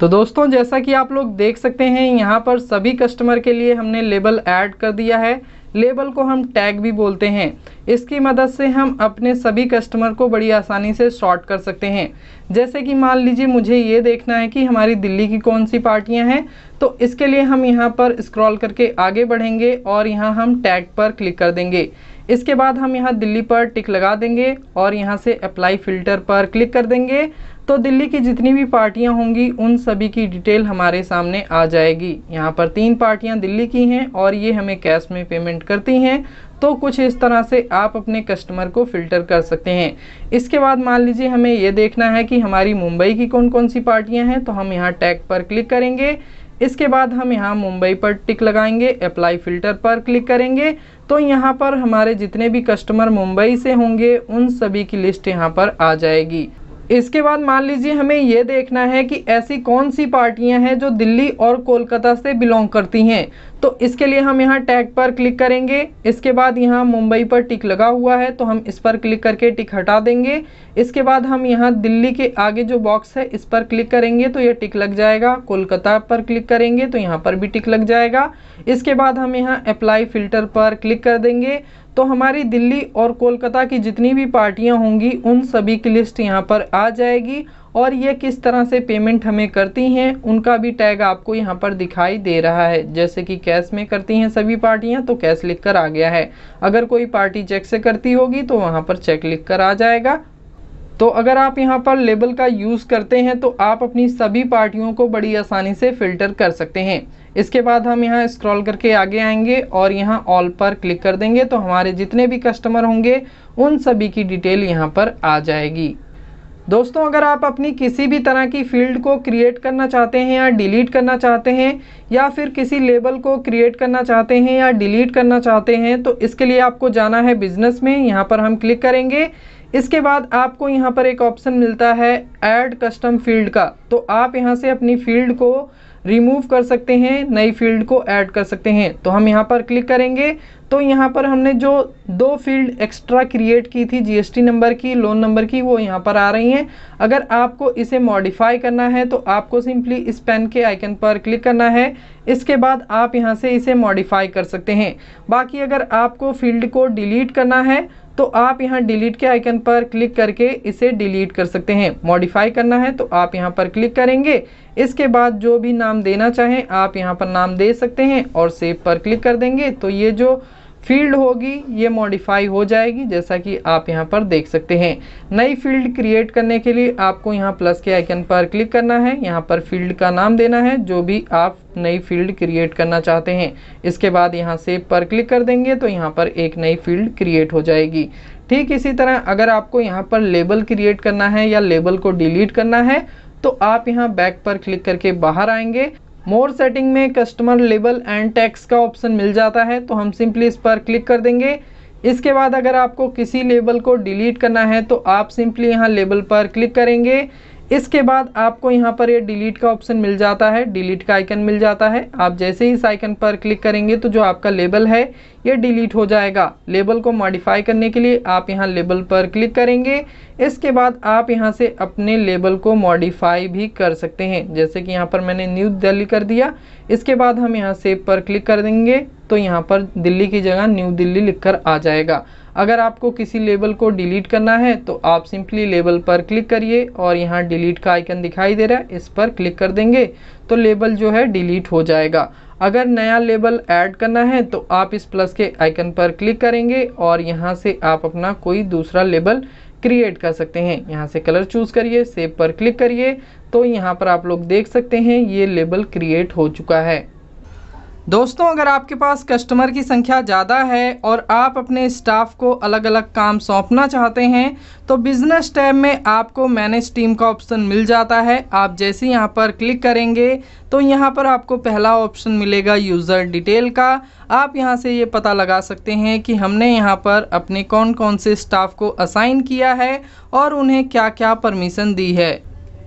तो दोस्तों जैसा कि आप लोग देख सकते हैं यहाँ पर सभी कस्टमर के लिए हमने लेबल ऐड कर दिया है लेबल को हम टैग भी बोलते हैं इसकी मदद से हम अपने सभी कस्टमर को बड़ी आसानी से शॉर्ट कर सकते हैं जैसे कि मान लीजिए मुझे ये देखना है कि हमारी दिल्ली की कौन सी पार्टियां हैं तो इसके लिए हम यहाँ पर स्क्रॉल करके आगे बढ़ेंगे और यहाँ हम टैग पर क्लिक कर देंगे इसके बाद हम यहाँ दिल्ली पर टिक लगा देंगे और यहाँ से अप्लाई फ़िल्टर पर क्लिक कर देंगे तो दिल्ली की जितनी भी पार्टियां होंगी उन सभी की डिटेल हमारे सामने आ जाएगी यहाँ पर तीन पार्टियां दिल्ली की हैं और ये हमें कैश में पेमेंट करती हैं तो कुछ इस तरह से आप अपने कस्टमर को फ़िल्टर कर सकते हैं इसके बाद मान लीजिए हमें ये देखना है कि हमारी मुंबई की कौन कौन सी पार्टियाँ हैं तो हम यहाँ टैग पर क्लिक करेंगे इसके बाद हम यहाँ मुंबई पर टिक लगाएंगे अप्लाई फ़िल्टर पर क्लिक करेंगे तो यहाँ पर हमारे जितने भी कस्टमर मुंबई से होंगे उन सभी की लिस्ट यहाँ पर आ जाएगी इसके बाद मान लीजिए हमें ये देखना है कि ऐसी कौन सी पार्टियां हैं जो दिल्ली और कोलकाता से बिलोंग करती हैं तो इसके लिए हम यहाँ टैग पर क्लिक करेंगे इसके बाद यहाँ मुंबई पर टिक लगा हुआ है तो हम इस पर क्लिक करके टिक हटा देंगे इसके बाद हम यहाँ दिल्ली के आगे जो बॉक्स है इस पर क्लिक करेंगे तो ये टिक लग जाएगा कोलकाता पर क्लिक करेंगे तो यहाँ पर भी टिक लग जाएगा इसके बाद हम यहाँ अप्लाई फ़िल्टर पर क्लिक कर देंगे तो हमारी दिल्ली और कोलकाता की जितनी भी पार्टियाँ होंगी उन सभी की लिस्ट यहाँ पर आ जाएगी और ये किस तरह से पेमेंट हमें करती हैं उनका भी टैग आपको यहाँ पर दिखाई दे रहा है जैसे कि कैश में करती हैं सभी पार्टियाँ तो कैश लिख कर आ गया है अगर कोई पार्टी चेक से करती होगी तो वहाँ पर चेक लिख कर आ जाएगा तो अगर आप यहाँ पर लेबल का यूज़ करते हैं तो आप अपनी सभी पार्टियों को बड़ी आसानी से फ़िल्टर कर सकते हैं इसके बाद हम यहाँ स्क्रॉल करके आगे आएंगे और यहाँ ऑल पर क्लिक कर देंगे तो हमारे जितने भी कस्टमर होंगे उन सभी की डिटेल यहाँ पर आ जाएगी दोस्तों अगर आप अपनी किसी भी तरह की फील्ड को क्रिएट करना चाहते हैं या डिलीट करना चाहते हैं या फिर किसी लेबल को क्रिएट करना चाहते हैं या डिलीट करना चाहते हैं तो इसके लिए आपको जाना है बिजनेस में यहाँ पर हम क्लिक करेंगे इसके बाद आपको यहाँ पर एक ऑप्शन मिलता है ऐड कस्टम फील्ड का तो आप यहाँ से अपनी फील्ड को रिमूव कर सकते हैं नई फील्ड को ऐड कर सकते हैं तो हम यहाँ पर क्लिक करेंगे तो यहाँ पर हमने जो दो फील्ड एक्स्ट्रा क्रिएट की थी जीएसटी नंबर की लोन नंबर की वो यहाँ पर आ रही हैं अगर आपको इसे मॉडिफाई करना है तो आपको सिंपली इस पेन के आइकन पर क्लिक करना है इसके बाद आप यहाँ से इसे मॉडिफाई कर सकते हैं बाकी अगर आपको फील्ड को डिलीट करना है तो आप यहाँ डिलीट के आइकन पर क्लिक करके इसे डिलीट कर सकते हैं मॉडिफाई करना है तो आप यहाँ पर क्लिक करेंगे इसके बाद जो भी नाम देना चाहें आप यहाँ पर नाम दे सकते हैं और सेव पर क्लिक कर देंगे तो ये जो फील्ड होगी ये मॉडिफाई हो जाएगी जैसा कि आप यहाँ पर देख सकते हैं नई फील्ड क्रिएट करने के लिए आपको यहाँ प्लस के आइकन पर क्लिक करना है यहाँ पर फील्ड का नाम देना है जो भी आप नई फील्ड क्रिएट करना चाहते हैं इसके बाद यहाँ सेव पर क्लिक कर देंगे तो यहाँ पर एक नई फील्ड क्रिएट हो जाएगी ठीक इसी तरह अगर आपको यहाँ पर लेबल क्रिएट करना है या लेबल को डिलीट करना है तो आप यहाँ बैक पर क्लिक करके बाहर आएंगे मोर सेटिंग में कस्टमर लेबल एंड टैक्स का ऑप्शन मिल जाता है तो हम सिंपली इस पर क्लिक कर देंगे इसके बाद अगर आपको किसी लेबल को डिलीट करना है तो आप सिंपली यहाँ लेबल पर क्लिक करेंगे इसके बाद आपको यहाँ पर ये डिलीट का ऑप्शन मिल जाता है डिलीट का आइकन मिल जाता है आप जैसे ही इस आइकन पर क्लिक करेंगे तो जो आपका लेबल है ये डिलीट हो जाएगा लेबल को मॉडिफाई करने के लिए आप यहाँ लेबल पर क्लिक करेंगे इसके बाद आप यहाँ से अपने लेबल को मॉडिफाई भी कर सकते हैं जैसे कि यहाँ पर मैंने न्यू दिल्ली कर दिया इसके बाद हम यहाँ सेब पर क्लिक कर देंगे तो यहाँ पर दिल्ली की जगह न्यू दिल्ली लिखकर आ जाएगा अगर आपको किसी लेबल को डिलीट करना है तो आप सिंपली लेबल पर क्लिक करिए और यहाँ डिलीट का आइकन दिखाई दे रहा है इस पर क्लिक कर देंगे तो लेबल जो है डिलीट हो जाएगा अगर नया लेबल ऐड करना है तो आप इस प्लस के आइकन पर क्लिक करेंगे और यहाँ से आप अपना कोई दूसरा लेबल क्रिएट कर सकते हैं यहाँ से कलर चूज़ करिए सेव पर क्लिक करिए तो यहाँ पर आप लोग देख सकते हैं ये लेबल क्रिएट हो चुका है दोस्तों अगर आपके पास कस्टमर की संख्या ज़्यादा है और आप अपने स्टाफ को अलग अलग काम सौंपना चाहते हैं तो बिज़नेस टैब में आपको मैनेज टीम का ऑप्शन मिल जाता है आप जैसे यहाँ पर क्लिक करेंगे तो यहाँ पर आपको पहला ऑप्शन मिलेगा यूज़र डिटेल का आप यहाँ से ये पता लगा सकते हैं कि हमने यहाँ पर अपने कौन कौन से स्टाफ को असाइन किया है और उन्हें क्या क्या परमिशन दी है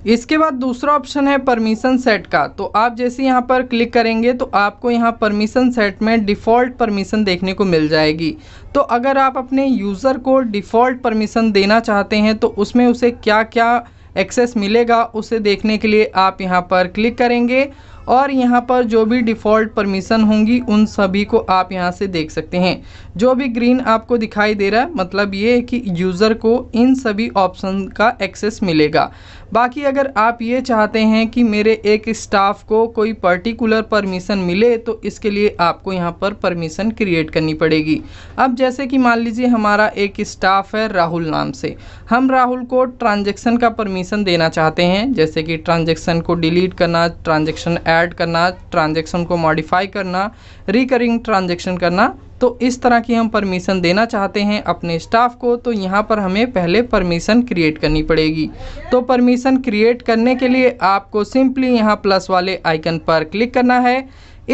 इसके बाद दूसरा ऑप्शन है परमिशन सेट का तो आप जैसे यहाँ पर क्लिक करेंगे तो आपको यहाँ परमिशन सेट में डिफ़ॉल्ट परमिशन देखने को मिल जाएगी तो अगर आप अपने यूज़र को डिफ़ॉल्ट परमिशन देना चाहते हैं तो उसमें उसे क्या क्या एक्सेस मिलेगा उसे देखने के लिए आप यहाँ पर क्लिक करेंगे और यहाँ पर जो भी डिफ़ॉल्ट परमिशन होंगी उन सभी को आप यहाँ से देख सकते हैं जो भी ग्रीन आपको दिखाई दे रहा है मतलब ये है कि यूज़र को इन सभी ऑप्शन का एक्सेस मिलेगा बाकी अगर आप ये चाहते हैं कि मेरे एक स्टाफ को कोई पर्टिकुलर परमिशन मिले तो इसके लिए आपको यहाँ पर परमिशन क्रिएट करनी पड़ेगी अब जैसे कि मान लीजिए हमारा एक स्टाफ है राहुल नाम से हम राहुल को ट्रांजेक्शन का परमिशन देना चाहते हैं जैसे कि ट्रांजेक्शन को डिलीट करना ट्रांजेक्शन ऐड ऐड करना ट्रांजेक्शन को मॉडिफाई करना रिकरिंग ट्रांजेक्शन करना तो इस तरह की हम परमिशन देना चाहते हैं अपने स्टाफ को तो यहाँ पर हमें पहले परमिशन क्रिएट करनी पड़ेगी तो परमिशन क्रिएट करने के लिए आपको सिंपली यहाँ प्लस वाले आइकन पर क्लिक करना है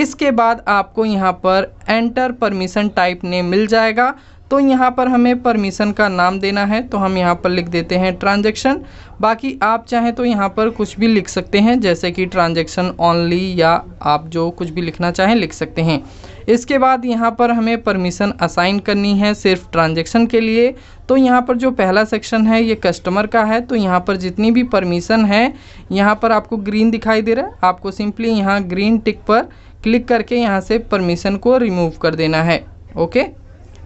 इसके बाद आपको यहाँ पर एंटर परमिशन टाइप ने मिल जाएगा तो यहाँ पर हमें परमिशन का नाम देना है तो हम यहाँ पर लिख देते हैं ट्रांजेक्शन बाकी आप चाहें तो यहाँ पर कुछ भी लिख सकते हैं जैसे कि ट्रांजेक्शन ओनली या आप जो कुछ भी लिखना चाहें लिख सकते हैं इसके बाद यहाँ पर हमें परमिशन असाइन करनी है सिर्फ ट्रांजेक्शन के लिए तो यहाँ पर जो पहला सेक्शन है ये कस्टमर का है तो यहाँ पर जितनी भी परमिशन है यहाँ पर आपको ग्रीन दिखाई दे रहा है आपको सिंपली यहाँ ग्रीन टिक पर क्लिक करके यहाँ से परमिशन को रिमूव कर देना है ओके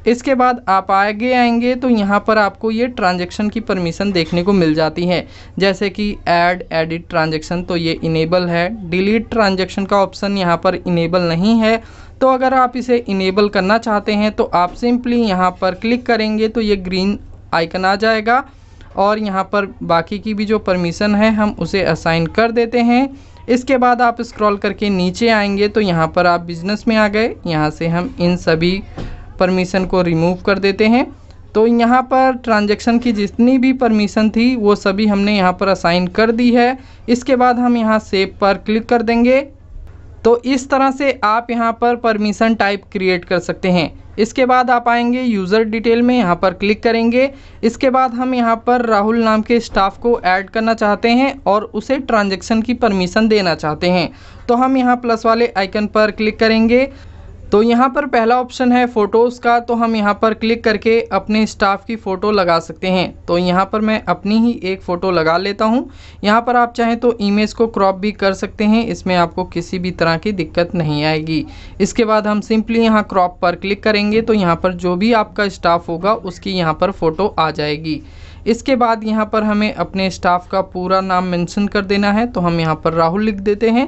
इसके बाद आप आगे आएंगे तो यहाँ पर आपको ये ट्रांजेक्शन की परमिशन देखने को मिल जाती है जैसे कि ऐड एडिट ट्रांजेक्शन तो ये इनेबल है डिलीट ट्रांजेक्शन का ऑप्शन यहाँ पर इनेबल नहीं है तो अगर आप इसे इनेबल करना चाहते हैं तो आप सिंपली यहाँ पर क्लिक करेंगे तो ये ग्रीन आइकन आ जाएगा और यहाँ पर बाकी की भी जो परमिशन है हम उसे असाइन कर देते हैं इसके बाद आप स्क्रॉल करके नीचे आएंगे तो यहाँ पर आप बिज़नेस में आ गए यहाँ से हम इन सभी परमीशन को रिमूव कर देते हैं तो यहाँ पर ट्रांजैक्शन की जितनी भी परमिशन थी वो सभी हमने यहाँ पर असाइन कर दी है इसके बाद हम यहाँ सेव पर क्लिक कर देंगे तो इस तरह से आप यहाँ पर परमिशन टाइप क्रिएट कर सकते हैं इसके बाद आप आएंगे यूज़र डिटेल में यहाँ पर क्लिक करेंगे इसके बाद हम यहाँ पर राहुल नाम के स्टाफ को ऐड करना चाहते हैं और उसे ट्रांजैक्शन की परमिशन देना चाहते हैं तो हम यहाँ प्लस वाले आइकन पर क्लिक करेंगे तो यहाँ पर पहला ऑप्शन है फ़ोटोज़ का तो हम यहाँ पर क्लिक करके अपने स्टाफ की फ़ोटो लगा सकते हैं तो यहाँ पर मैं अपनी ही एक फ़ोटो लगा लेता हूँ यहाँ पर आप चाहें तो इमेज को क्रॉप भी कर सकते हैं इसमें आपको किसी भी तरह की दिक्कत नहीं आएगी इसके बाद हम सिंपली यहाँ क्रॉप पर क्लिक करेंगे तो यहाँ पर जो भी आपका स्टाफ होगा उसकी यहाँ पर फ़ोटो आ जाएगी इसके बाद यहाँ पर हमें अपने स्टाफ का पूरा नाम मेंशन कर देना है तो हम यहाँ पर राहुल लिख देते हैं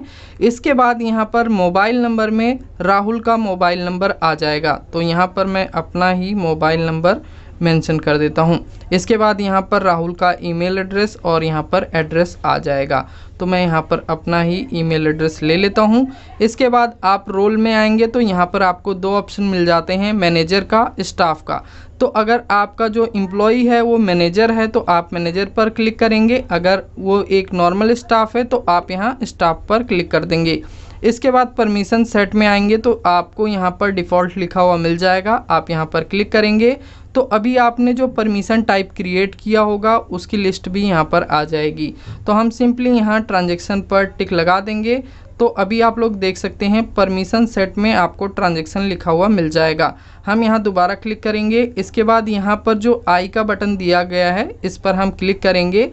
इसके बाद यहाँ पर मोबाइल नंबर में राहुल का मोबाइल नंबर आ जाएगा तो यहाँ पर मैं अपना ही मोबाइल नंबर मेंशन कर देता हूँ इसके बाद यहाँ पर राहुल का ईमेल एड्रेस और यहाँ पर एड्रेस आ जाएगा तो मैं यहाँ पर अपना ही ईमेल एड्रेस ले लेता हूँ इसके बाद आप रोल में आएंगे तो यहाँ पर आपको दो ऑप्शन मिल जाते हैं मैनेजर का स्टाफ का तो अगर आपका जो एम्प्लॉय है वो मैनेजर है तो आप मैनेजर पर क्लिक करेंगे अगर वो एक नॉर्मल स्टाफ है तो आप यहाँ स्टाफ पर क्लिक कर देंगे इसके बाद परमिशन सेट में आएंगे तो आपको यहाँ पर डिफ़ॉल्ट लिखा हुआ मिल जाएगा आप यहाँ पर क्लिक करेंगे तो अभी आपने जो परमिशन टाइप क्रिएट किया होगा उसकी लिस्ट भी यहाँ पर आ जाएगी तो हम सिंपली यहाँ ट्रांजेक्शन पर टिक लगा देंगे तो अभी आप लोग देख सकते हैं परमिशन सेट में आपको ट्रांजेक्शन लिखा हुआ मिल जाएगा हम यहाँ दोबारा क्लिक करेंगे इसके बाद यहाँ पर जो आई का बटन दिया गया है इस पर हम क्लिक करेंगे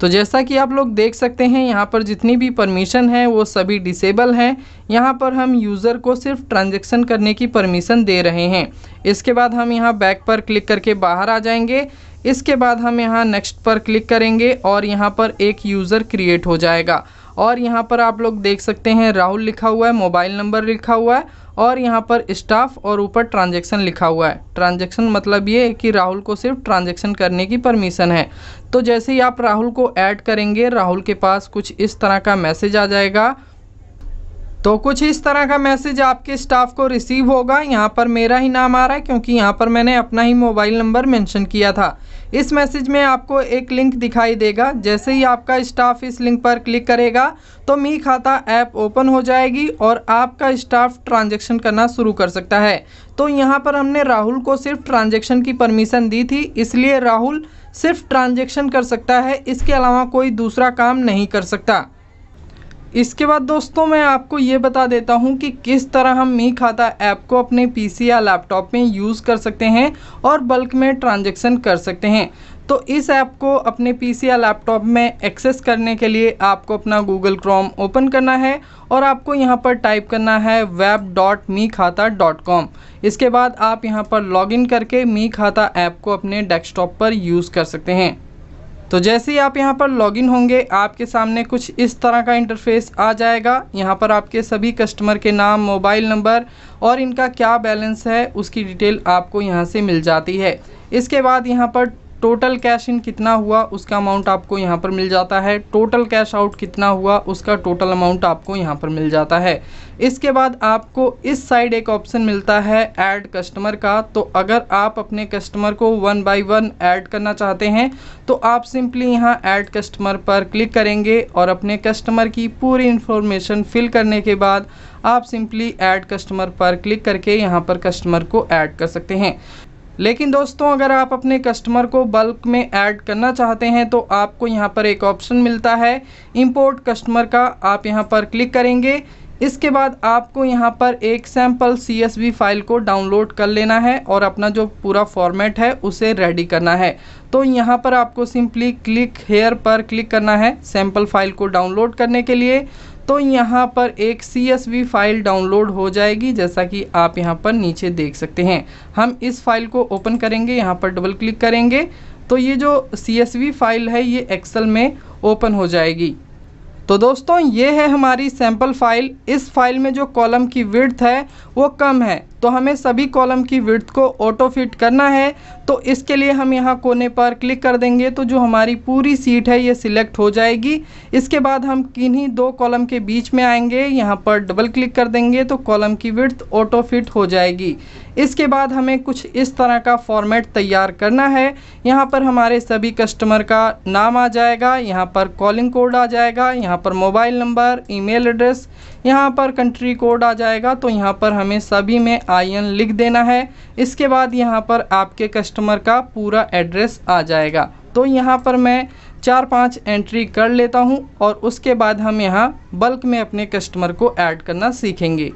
तो जैसा कि आप लोग देख सकते हैं यहाँ पर जितनी भी परमिशन है वो सभी डिसेबल हैं यहाँ पर हम यूज़र को सिर्फ ट्रांजैक्शन करने की परमिशन दे रहे हैं इसके बाद हम यहाँ बैक पर क्लिक करके बाहर आ जाएंगे इसके बाद हम यहाँ नेक्स्ट पर क्लिक करेंगे और यहाँ पर एक यूज़र क्रिएट हो जाएगा और यहाँ पर आप लोग देख सकते हैं राहुल लिखा हुआ है मोबाइल नंबर लिखा हुआ है और यहाँ पर स्टाफ और ऊपर ट्रांजैक्शन लिखा हुआ है ट्रांजैक्शन मतलब ये कि राहुल को सिर्फ ट्रांजैक्शन करने की परमिशन है तो जैसे ही आप राहुल को ऐड करेंगे राहुल के पास कुछ इस तरह का मैसेज आ जाएगा तो कुछ इस तरह का मैसेज आपके स्टाफ को रिसीव होगा यहाँ पर मेरा ही नाम आ रहा है क्योंकि यहाँ पर मैंने अपना ही मोबाइल नंबर मेंशन किया था इस मैसेज में आपको एक लिंक दिखाई देगा जैसे ही आपका स्टाफ इस लिंक पर क्लिक करेगा तो मी खाता ऐप ओपन हो जाएगी और आपका स्टाफ ट्रांजेक्शन करना शुरू कर सकता है तो यहाँ पर हमने राहुल को सिर्फ ट्रांजेक्शन की परमिशन दी थी इसलिए राहुल सिर्फ ट्रांजेक्शन कर सकता है इसके अलावा कोई दूसरा काम नहीं कर सकता इसके बाद दोस्तों मैं आपको ये बता देता हूँ कि किस तरह हम मी खाता ऐप को अपने पीसी या लैपटॉप में यूज़ कर सकते हैं और बल्क में ट्रांजेक्शन कर सकते हैं तो इस ऐप को अपने पीसी या लैपटॉप में एक्सेस करने के लिए आपको अपना गूगल क्रोम ओपन करना है और आपको यहाँ पर टाइप करना है वेब डॉट मी खाता डॉट कॉम इसके बाद आप यहाँ पर लॉगिन करके मी खाता ऐप को अपने डेस्कटॉप पर यूज़ कर सकते हैं तो जैसे ही आप यहाँ पर लॉगिन होंगे आपके सामने कुछ इस तरह का इंटरफेस आ जाएगा यहाँ पर आपके सभी कस्टमर के नाम मोबाइल नंबर और इनका क्या बैलेंस है उसकी डिटेल आपको यहाँ से मिल जाती है इसके बाद यहाँ पर टोटल कैश इन कितना हुआ उसका अमाउंट आपको यहाँ पर मिल जाता है टोटल कैश आउट कितना हुआ उसका टोटल अमाउंट आपको यहाँ पर मिल जाता है इसके बाद आपको इस साइड एक ऑप्शन मिलता है ऐड कस्टमर का तो अगर आप अपने कस्टमर को वन बाय वन ऐड करना चाहते हैं तो आप सिंपली यहाँ ऐड कस्टमर पर क्लिक करेंगे और अपने कस्टमर की पूरी इन्फॉर्मेशन फिल करने के बाद आप सिंपली ऐड कस्टमर पर क्लिक करके यहाँ पर कस्टमर को ऐड कर सकते हैं लेकिन दोस्तों अगर आप अपने कस्टमर को बल्क में ऐड करना चाहते हैं तो आपको यहाँ पर एक ऑप्शन मिलता है इंपोर्ट कस्टमर का आप यहाँ पर क्लिक करेंगे इसके बाद आपको यहाँ पर एक सैम्पल सी फाइल को डाउनलोड कर लेना है और अपना जो पूरा फॉर्मेट है उसे रेडी करना है तो यहाँ पर आपको सिंपली क्लिक हेयर पर क्लिक करना है सैम्पल फाइल को डाउनलोड करने के लिए तो यहाँ पर एक सी फाइल डाउनलोड हो जाएगी जैसा कि आप यहाँ पर नीचे देख सकते हैं हम इस फाइल को ओपन करेंगे यहाँ पर डबल क्लिक करेंगे तो ये जो सी फाइल है ये एक्सल में ओपन हो जाएगी तो दोस्तों ये है हमारी सैम्पल फाइल इस फाइल में जो कॉलम की विड्थ है वो कम है तो हमें सभी कॉलम की विड्थ को ऑटो फिट करना है तो इसके लिए हम यहाँ कोने पर क्लिक कर देंगे तो जो हमारी पूरी सीट है ये सिलेक्ट हो जाएगी इसके बाद हम किन्हीं दो कॉलम के बीच में आएंगे यहाँ पर डबल क्लिक कर देंगे तो कॉलम की विड्थ ऑटो फिट हो जाएगी इसके बाद हमें कुछ इस तरह का फॉर्मेट तैयार करना है यहाँ पर हमारे सभी कस्टमर का नाम आ जाएगा यहाँ पर कॉलिंग कोड आ जाएगा यहाँ पर मोबाइल नंबर ईमेल एड्रेस यहाँ पर कंट्री कोड आ जाएगा तो यहाँ पर हमें सभी में आई लिख देना है इसके बाद यहाँ पर आपके कस्टमर का पूरा एड्रेस आ जाएगा तो यहाँ पर मैं चार पांच एंट्री कर लेता हूँ और उसके बाद हम यहाँ बल्क में अपने कस्टमर को ऐड करना सीखेंगे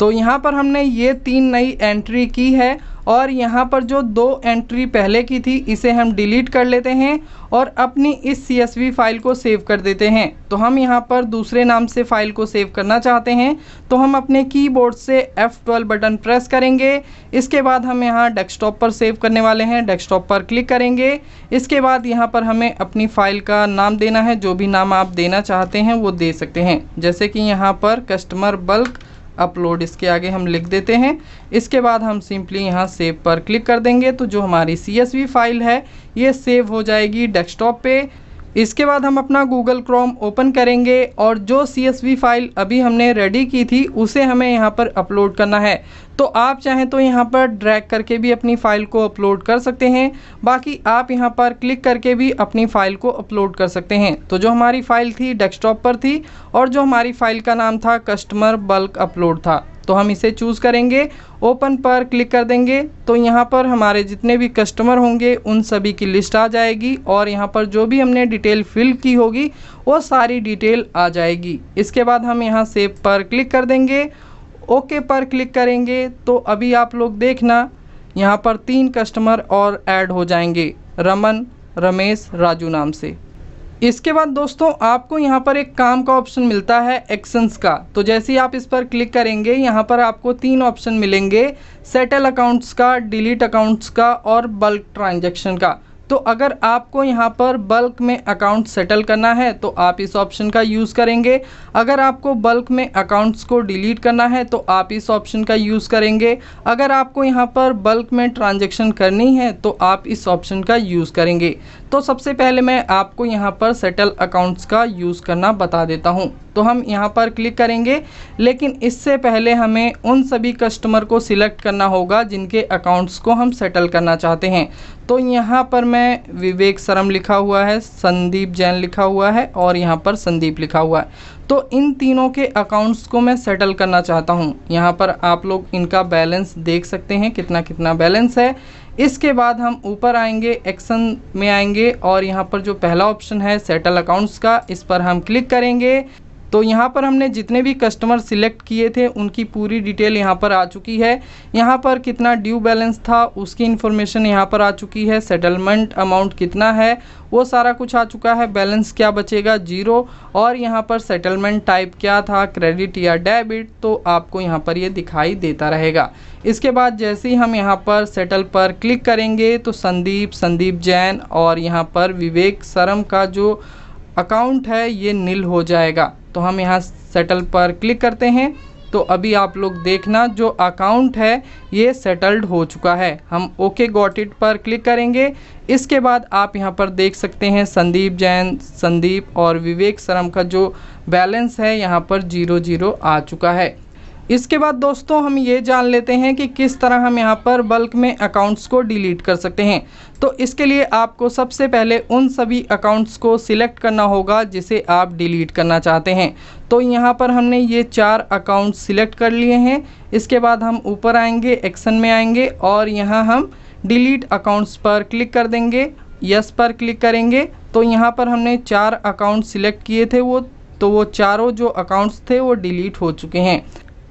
तो यहाँ पर हमने ये तीन नई एंट्री की है और यहाँ पर जो दो एंट्री पहले की थी इसे हम डिलीट कर लेते हैं और अपनी इस सी फाइल को सेव कर देते हैं तो हम यहाँ पर दूसरे नाम से फाइल को सेव करना चाहते हैं तो हम अपने कीबोर्ड से F12 बटन प्रेस करेंगे इसके बाद हम यहाँ डेस्कटॉप पर सेव करने वाले हैं डेस्कटॉप पर क्लिक करेंगे इसके बाद यहाँ पर हमें अपनी फ़ाइल का नाम देना है जो भी नाम आप देना चाहते हैं वो दे सकते हैं जैसे कि यहाँ पर कस्टमर बल्क अपलोड इसके आगे हम लिख देते हैं इसके बाद हम सिंपली यहाँ सेव पर क्लिक कर देंगे तो जो हमारी सी फाइल है ये सेव हो जाएगी डेस्कटॉप पे इसके बाद हम अपना गूगल क्रोम ओपन करेंगे और जो सी फाइल अभी हमने रेडी की थी उसे हमें यहाँ पर अपलोड करना है तो आप चाहें तो यहाँ पर ड्रैग करके भी अपनी फ़ाइल को अपलोड कर सकते हैं बाकी आप यहाँ पर क्लिक करके भी अपनी फ़ाइल को अपलोड कर सकते हैं तो जो हमारी फ़ाइल थी डेस्कटॉप पर थी और जो हमारी फ़ाइल का नाम था कस्टमर बल्क अपलोड था तो हम इसे चूज़ करेंगे ओपन पर क्लिक कर देंगे तो यहाँ पर हमारे जितने भी कस्टमर होंगे उन सभी की लिस्ट आ जाएगी और यहाँ पर जो भी हमने डिटेल फिल की होगी वो सारी डिटेल आ जाएगी इसके बाद हम यहाँ सेव पर क्लिक कर देंगे ओके पर क्लिक करेंगे तो अभी आप लोग देखना यहाँ पर तीन कस्टमर और ऐड हो जाएंगे रमन रमेश राजू नाम से इसके बाद दोस्तों आपको यहाँ पर एक काम का ऑप्शन मिलता है एक्शंस का तो जैसे ही आप इस पर क्लिक करेंगे यहाँ पर आपको तीन ऑप्शन मिलेंगे सेटल अकाउंट्स का डिलीट अकाउंट्स का और बल्क ट्रांजैक्शन का तो अगर आपको यहाँ पर बल्क में अकाउंट सेटल करना है तो आप इस ऑप्शन का यूज़ करेंगे अगर आपको बल्क में अकाउंट्स को डिलीट करना है तो आप इस ऑप्शन का यूज़ करेंगे अगर आपको यहाँ पर बल्क में ट्रांजेक्शन करनी है तो आप इस ऑप्शन का यूज़ करेंगे तो सबसे पहले मैं आपको यहाँ पर सेटल अकाउंट्स का यूज़ करना बता देता हूँ तो हम यहाँ पर क्लिक करेंगे लेकिन इससे पहले हमें उन सभी कस्टमर को सिलेक्ट करना होगा जिनके अकाउंट्स को हम सेटल करना चाहते हैं तो यहाँ पर मैं विवेक शर्म लिखा हुआ है संदीप जैन लिखा हुआ है और यहाँ पर संदीप लिखा हुआ है तो इन तीनों के अकाउंट्स को मैं सेटल करना चाहता हूँ यहाँ पर आप लोग इनका बैलेंस देख सकते हैं कितना कितना बैलेंस है इसके बाद हम ऊपर आएंगे एक्शन में आएंगे और यहाँ पर जो पहला ऑप्शन है सेटल अकाउंट्स का इस पर हम क्लिक करेंगे तो यहाँ पर हमने जितने भी कस्टमर सिलेक्ट किए थे उनकी पूरी डिटेल यहाँ पर आ चुकी है यहाँ पर कितना ड्यू बैलेंस था उसकी इन्फॉर्मेशन यहाँ पर आ चुकी है सेटलमेंट अमाउंट कितना है वो सारा कुछ आ चुका है बैलेंस क्या बचेगा जीरो और यहाँ पर सेटलमेंट टाइप क्या था क्रेडिट या डेबिट तो आपको यहाँ पर ये यह दिखाई देता रहेगा इसके बाद जैसे ही हम यहाँ पर सेटल पर क्लिक करेंगे तो संदीप संदीप जैन और यहाँ पर विवेक शर्म का जो अकाउंट है ये नील हो जाएगा तो हम यहाँ सेटल पर क्लिक करते हैं तो अभी आप लोग देखना जो अकाउंट है ये सेटल्ड हो चुका है हम ओके गॉट इट पर क्लिक करेंगे इसके बाद आप यहाँ पर देख सकते हैं संदीप जैन संदीप और विवेक शर्म का जो बैलेंस है यहाँ पर जीरो जीरो आ चुका है इसके बाद दोस्तों हम ये जान लेते हैं कि किस तरह हम यहाँ पर बल्क में अकाउंट्स को डिलीट कर सकते हैं तो इसके लिए आपको सबसे पहले उन सभी अकाउंट्स को सिलेक्ट करना होगा जिसे आप डिलीट करना चाहते हैं तो यहाँ पर हमने ये चार अकाउंट सिलेक्ट कर लिए हैं इसके बाद हम ऊपर आएंगे एक्शन में आएंगे और यहाँ हम डिलीट अकाउंट्स पर क्लिक कर देंगे यस पर क्लिक करेंगे तो यहाँ पर हमने चार अकाउंट सिलेक्ट किए थे वो तो वो चारों जो अकाउंट्स थे वो डिलीट हो चुके हैं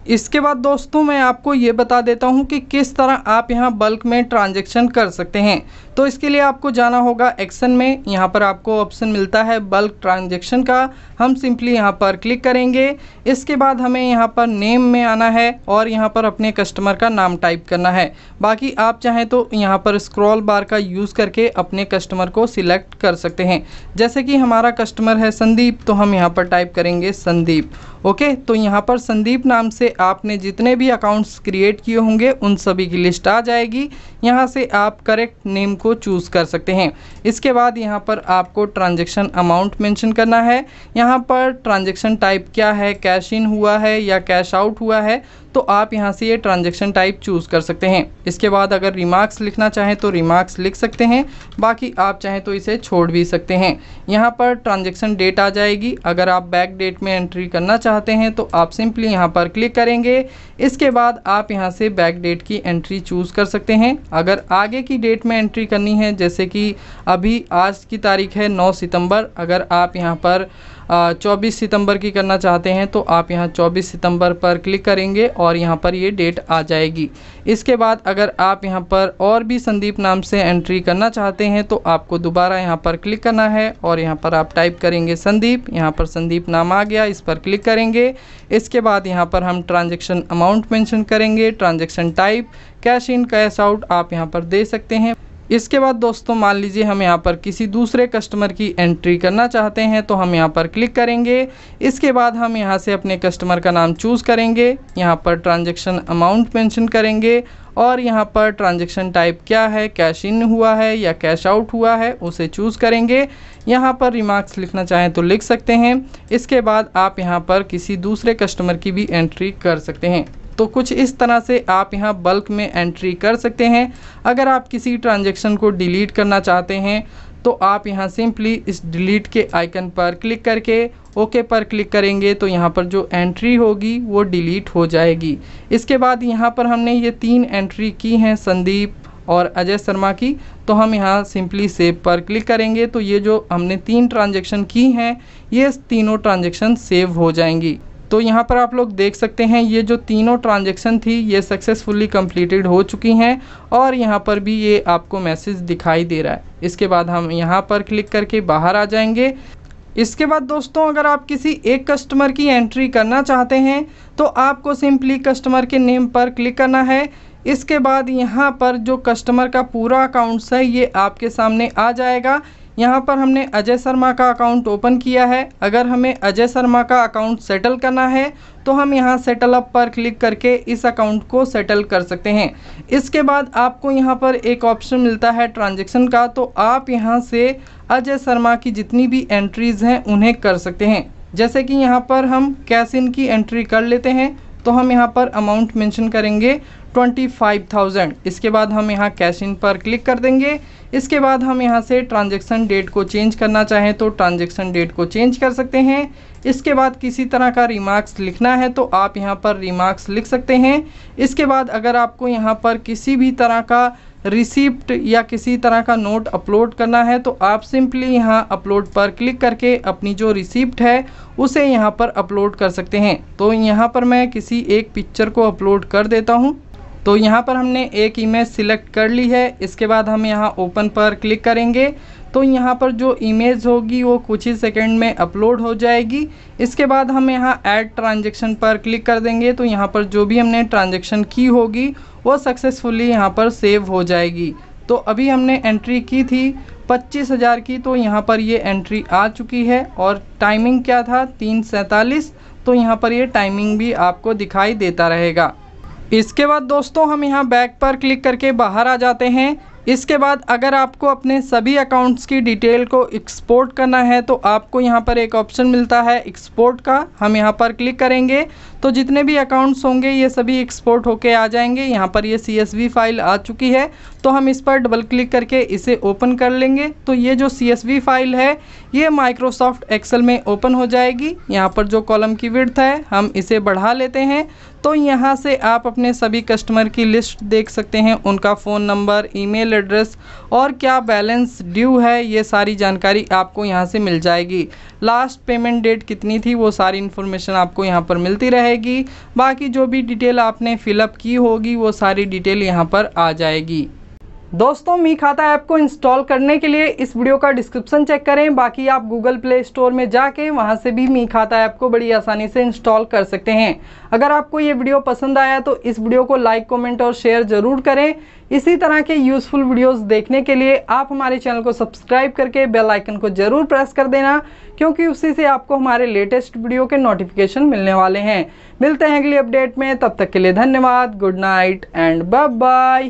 इसके बाद दोस्तों मैं आपको ये बता देता हूँ कि किस तरह आप यहाँ बल्क में ट्रांजेक्शन कर सकते हैं तो इसके लिए आपको जाना होगा एक्शन में यहाँ पर आपको ऑप्शन मिलता है बल्क ट्रांजेक्शन का हम सिंपली यहाँ पर क्लिक करेंगे इसके बाद हमें यहाँ पर नेम में आना है और यहाँ पर अपने कस्टमर का नाम टाइप करना है बाकी आप चाहें तो यहाँ पर स्क्रॉल बार का यूज़ करके अपने कस्टमर को सिलेक्ट कर सकते हैं जैसे कि हमारा कस्टमर है संदीप तो हम यहाँ पर टाइप करेंगे संदीप ओके तो यहाँ पर संदीप नाम से आपने जितने भी अकाउंट्स क्रिएट किए होंगे उन सभी की लिस्ट आ जाएगी यहाँ से आप करेक्ट नेम को चूज़ कर सकते हैं इसके बाद यहाँ पर आपको ट्रांजेक्शन अमाउंट मेंशन करना है यहाँ पर ट्रांजेक्शन टाइप क्या है कैश इन हुआ है या कैश आउट हुआ है तो आप यहाँ से ये ट्रांजेक्शन टाइप चूज़ कर सकते हैं इसके बाद अगर रिमार्क्स लिखना चाहें तो रिमार्क्स लिख सकते हैं बाकी आप चाहें तो इसे छोड़ भी सकते हैं यहाँ पर ट्रांजेक्शन डेट आ जाएगी अगर आप बैक डेट में एंट्री करना चाहते हैं तो आप सिंपली यहाँ पर क्लिक करेंगे इसके बाद आप यहाँ से बैक डेट की एंट्री चूज़ कर सकते हैं अगर आगे की डेट में एंट्री करनी है जैसे कि अभी आज की तारीख है नौ सितम्बर अगर आप यहाँ पर चौबीस सितंबर की करना चाहते हैं तो आप यहाँ चौबीस सितंबर पर क्लिक करेंगे और यहाँ पर ये डेट आ जाएगी इसके बाद अगर आप यहाँ पर और भी संदीप नाम से एंट्री करना चाहते हैं तो आपको दोबारा यहाँ पर क्लिक करना है और यहाँ पर आप टाइप करेंगे संदीप यहाँ पर संदीप नाम आ गया इस पर क्लिक करेंगे इसके बाद यहाँ पर हम ट्रांजेक्शन अमाउंट मैंशन करेंगे transaction type cash in cash out आप यहाँ पर दे सकते हैं इसके बाद दोस्तों मान लीजिए हम यहाँ पर किसी दूसरे कस्टमर की एंट्री करना चाहते हैं तो हम यहाँ पर क्लिक करेंगे इसके बाद हम यहाँ से अपने कस्टमर का नाम चूज़ करेंगे यहाँ पर ट्रांजेक्शन अमाउंट मैंशन करेंगे और यहाँ पर ट्रांजेक्शन टाइप क्या है कैश इन हुआ है या कैश आउट हुआ है उसे चूज़ करेंगे यहाँ पर रिमार्क्स लिखना चाहें तो लिख सकते हैं इसके बाद आप यहाँ पर किसी दूसरे कस्टमर की भी एंट्री कर सकते हैं तो कुछ इस तरह से आप यहाँ बल्क में एंट्री कर सकते हैं अगर आप किसी ट्रांजेक्शन को डिलीट करना चाहते हैं तो आप यहाँ सिंपली इस डिलीट के आइकन पर क्लिक करके ओके पर क्लिक करेंगे तो यहाँ पर जो एंट्री होगी वो डिलीट हो जाएगी इसके बाद यहाँ पर हमने ये तीन एंट्री की हैं संदीप और अजय शर्मा की तो हम यहाँ सिंपली सेव पर क्लिक करेंगे तो ये जो हमने तीन ट्रांजेक्शन की हैं ये तीनों ट्रांजेक्शन सेव हो जाएंगी तो यहाँ पर आप लोग देख सकते हैं ये जो तीनों ट्रांजेक्शन थी ये सक्सेसफुली कम्प्लीटेड हो चुकी हैं और यहाँ पर भी ये आपको मैसेज दिखाई दे रहा है इसके बाद हम यहाँ पर क्लिक करके बाहर आ जाएंगे इसके बाद दोस्तों अगर आप किसी एक कस्टमर की एंट्री करना चाहते हैं तो आपको सिंपली कस्टमर के नेम पर क्लिक करना है इसके बाद यहाँ पर जो कस्टमर का पूरा अकाउंट्स है ये आपके सामने आ जाएगा यहाँ पर हमने अजय शर्मा का अकाउंट ओपन किया है अगर हमें अजय शर्मा का अकाउंट सेटल करना है तो हम यहाँ सेटल अप पर क्लिक करके इस अकाउंट को सेटल कर सकते हैं इसके बाद आपको यहाँ पर एक ऑप्शन मिलता है ट्रांजेक्शन का तो आप यहाँ से अजय शर्मा की जितनी भी एंट्रीज़ हैं उन्हें कर सकते हैं जैसे कि यहाँ पर हम कैश इन की एंट्री कर लेते हैं तो हम यहाँ पर अमाउंट मैंशन करेंगे ट्वेंटी फाइव थाउजेंड इसके बाद हम यहाँ कैश इन पर क्लिक कर देंगे इसके बाद हम यहाँ से ट्रांजेक्शन डेट को चेंज करना चाहें तो ट्रांजेक्शन डेट को चेंज कर सकते हैं इसके बाद किसी तरह का रिमार्क्स लिखना है तो आप यहाँ पर रिमार्क्स लिख सकते हैं इसके बाद अगर आपको यहाँ पर किसी भी तरह का रिसिप्ट या किसी तरह का नोट अपलोड करना है तो आप सिंपली यहाँ अपलोड पर क्लिक करके अपनी जो रिसिप्ट है उसे यहाँ पर अपलोड कर सकते हैं तो यहाँ पर मैं किसी एक पिक्चर को अपलोड कर देता हूँ तो यहाँ पर हमने एक इमेज सिलेक्ट कर ली है इसके बाद हम यहाँ ओपन पर क्लिक करेंगे तो यहाँ पर जो इमेज होगी वो कुछ ही सेकंड में अपलोड हो जाएगी इसके बाद हम यहाँ ऐड ट्रांजेक्शन पर क्लिक कर देंगे तो यहाँ पर जो भी हमने ट्रांजेक्शन की होगी वो सक्सेसफुली यहाँ पर सेव हो जाएगी तो अभी हमने एंट्री की थी पच्चीस हज़ार की तो यहाँ पर ये एंट्री आ चुकी है और टाइमिंग क्या था तीन सैंतालीस तो यहाँ पर ये टाइमिंग भी आपको दिखाई देता रहेगा इसके बाद दोस्तों हम यहाँ बैक पर क्लिक करके बाहर आ जाते हैं इसके बाद अगर आपको अपने सभी अकाउंट्स की डिटेल को एक्सपोर्ट करना है तो आपको यहाँ पर एक ऑप्शन मिलता है एक्सपोर्ट का हम यहाँ पर क्लिक करेंगे तो जितने भी अकाउंट्स होंगे ये सभी एक्सपोर्ट होके आ जाएंगे यहाँ पर ये सी फाइल आ चुकी है तो हम इस पर डबल क्लिक करके इसे ओपन कर लेंगे तो ये जो सी फाइल है ये माइक्रोसॉफ्ट एक्सेल में ओपन हो जाएगी यहाँ पर जो कॉलम की विड्थ है हम इसे बढ़ा लेते हैं तो यहाँ से आप अपने सभी कस्टमर की लिस्ट देख सकते हैं उनका फ़ोन नंबर ईमेल एड्रेस और क्या बैलेंस ड्यू है ये सारी जानकारी आपको यहाँ से मिल जाएगी लास्ट पेमेंट डेट कितनी थी वो सारी इन्फॉर्मेशन आपको यहाँ पर मिलती रहेगी बाकी जो भी डिटेल आपने फिलअप की होगी वो सारी डिटेल यहाँ पर आ जाएगी दोस्तों मी खाता ऐप को इंस्टॉल करने के लिए इस वीडियो का डिस्क्रिप्शन चेक करें बाकी आप गूगल प्ले स्टोर में जाके वहां से भी मी खाता ऐप को बड़ी आसानी से इंस्टॉल कर सकते हैं अगर आपको ये वीडियो पसंद आया तो इस वीडियो को लाइक कमेंट और शेयर ज़रूर करें इसी तरह के यूज़फुल वीडियोस देखने के लिए आप हमारे चैनल को सब्सक्राइब करके बेलाइकन को ज़रूर प्रेस कर देना क्योंकि उसी से आपको हमारे लेटेस्ट वीडियो के नोटिफिकेशन मिलने वाले हैं मिलते हैं अगली अपडेट में तब तक के लिए धन्यवाद गुड नाइट एंड बाय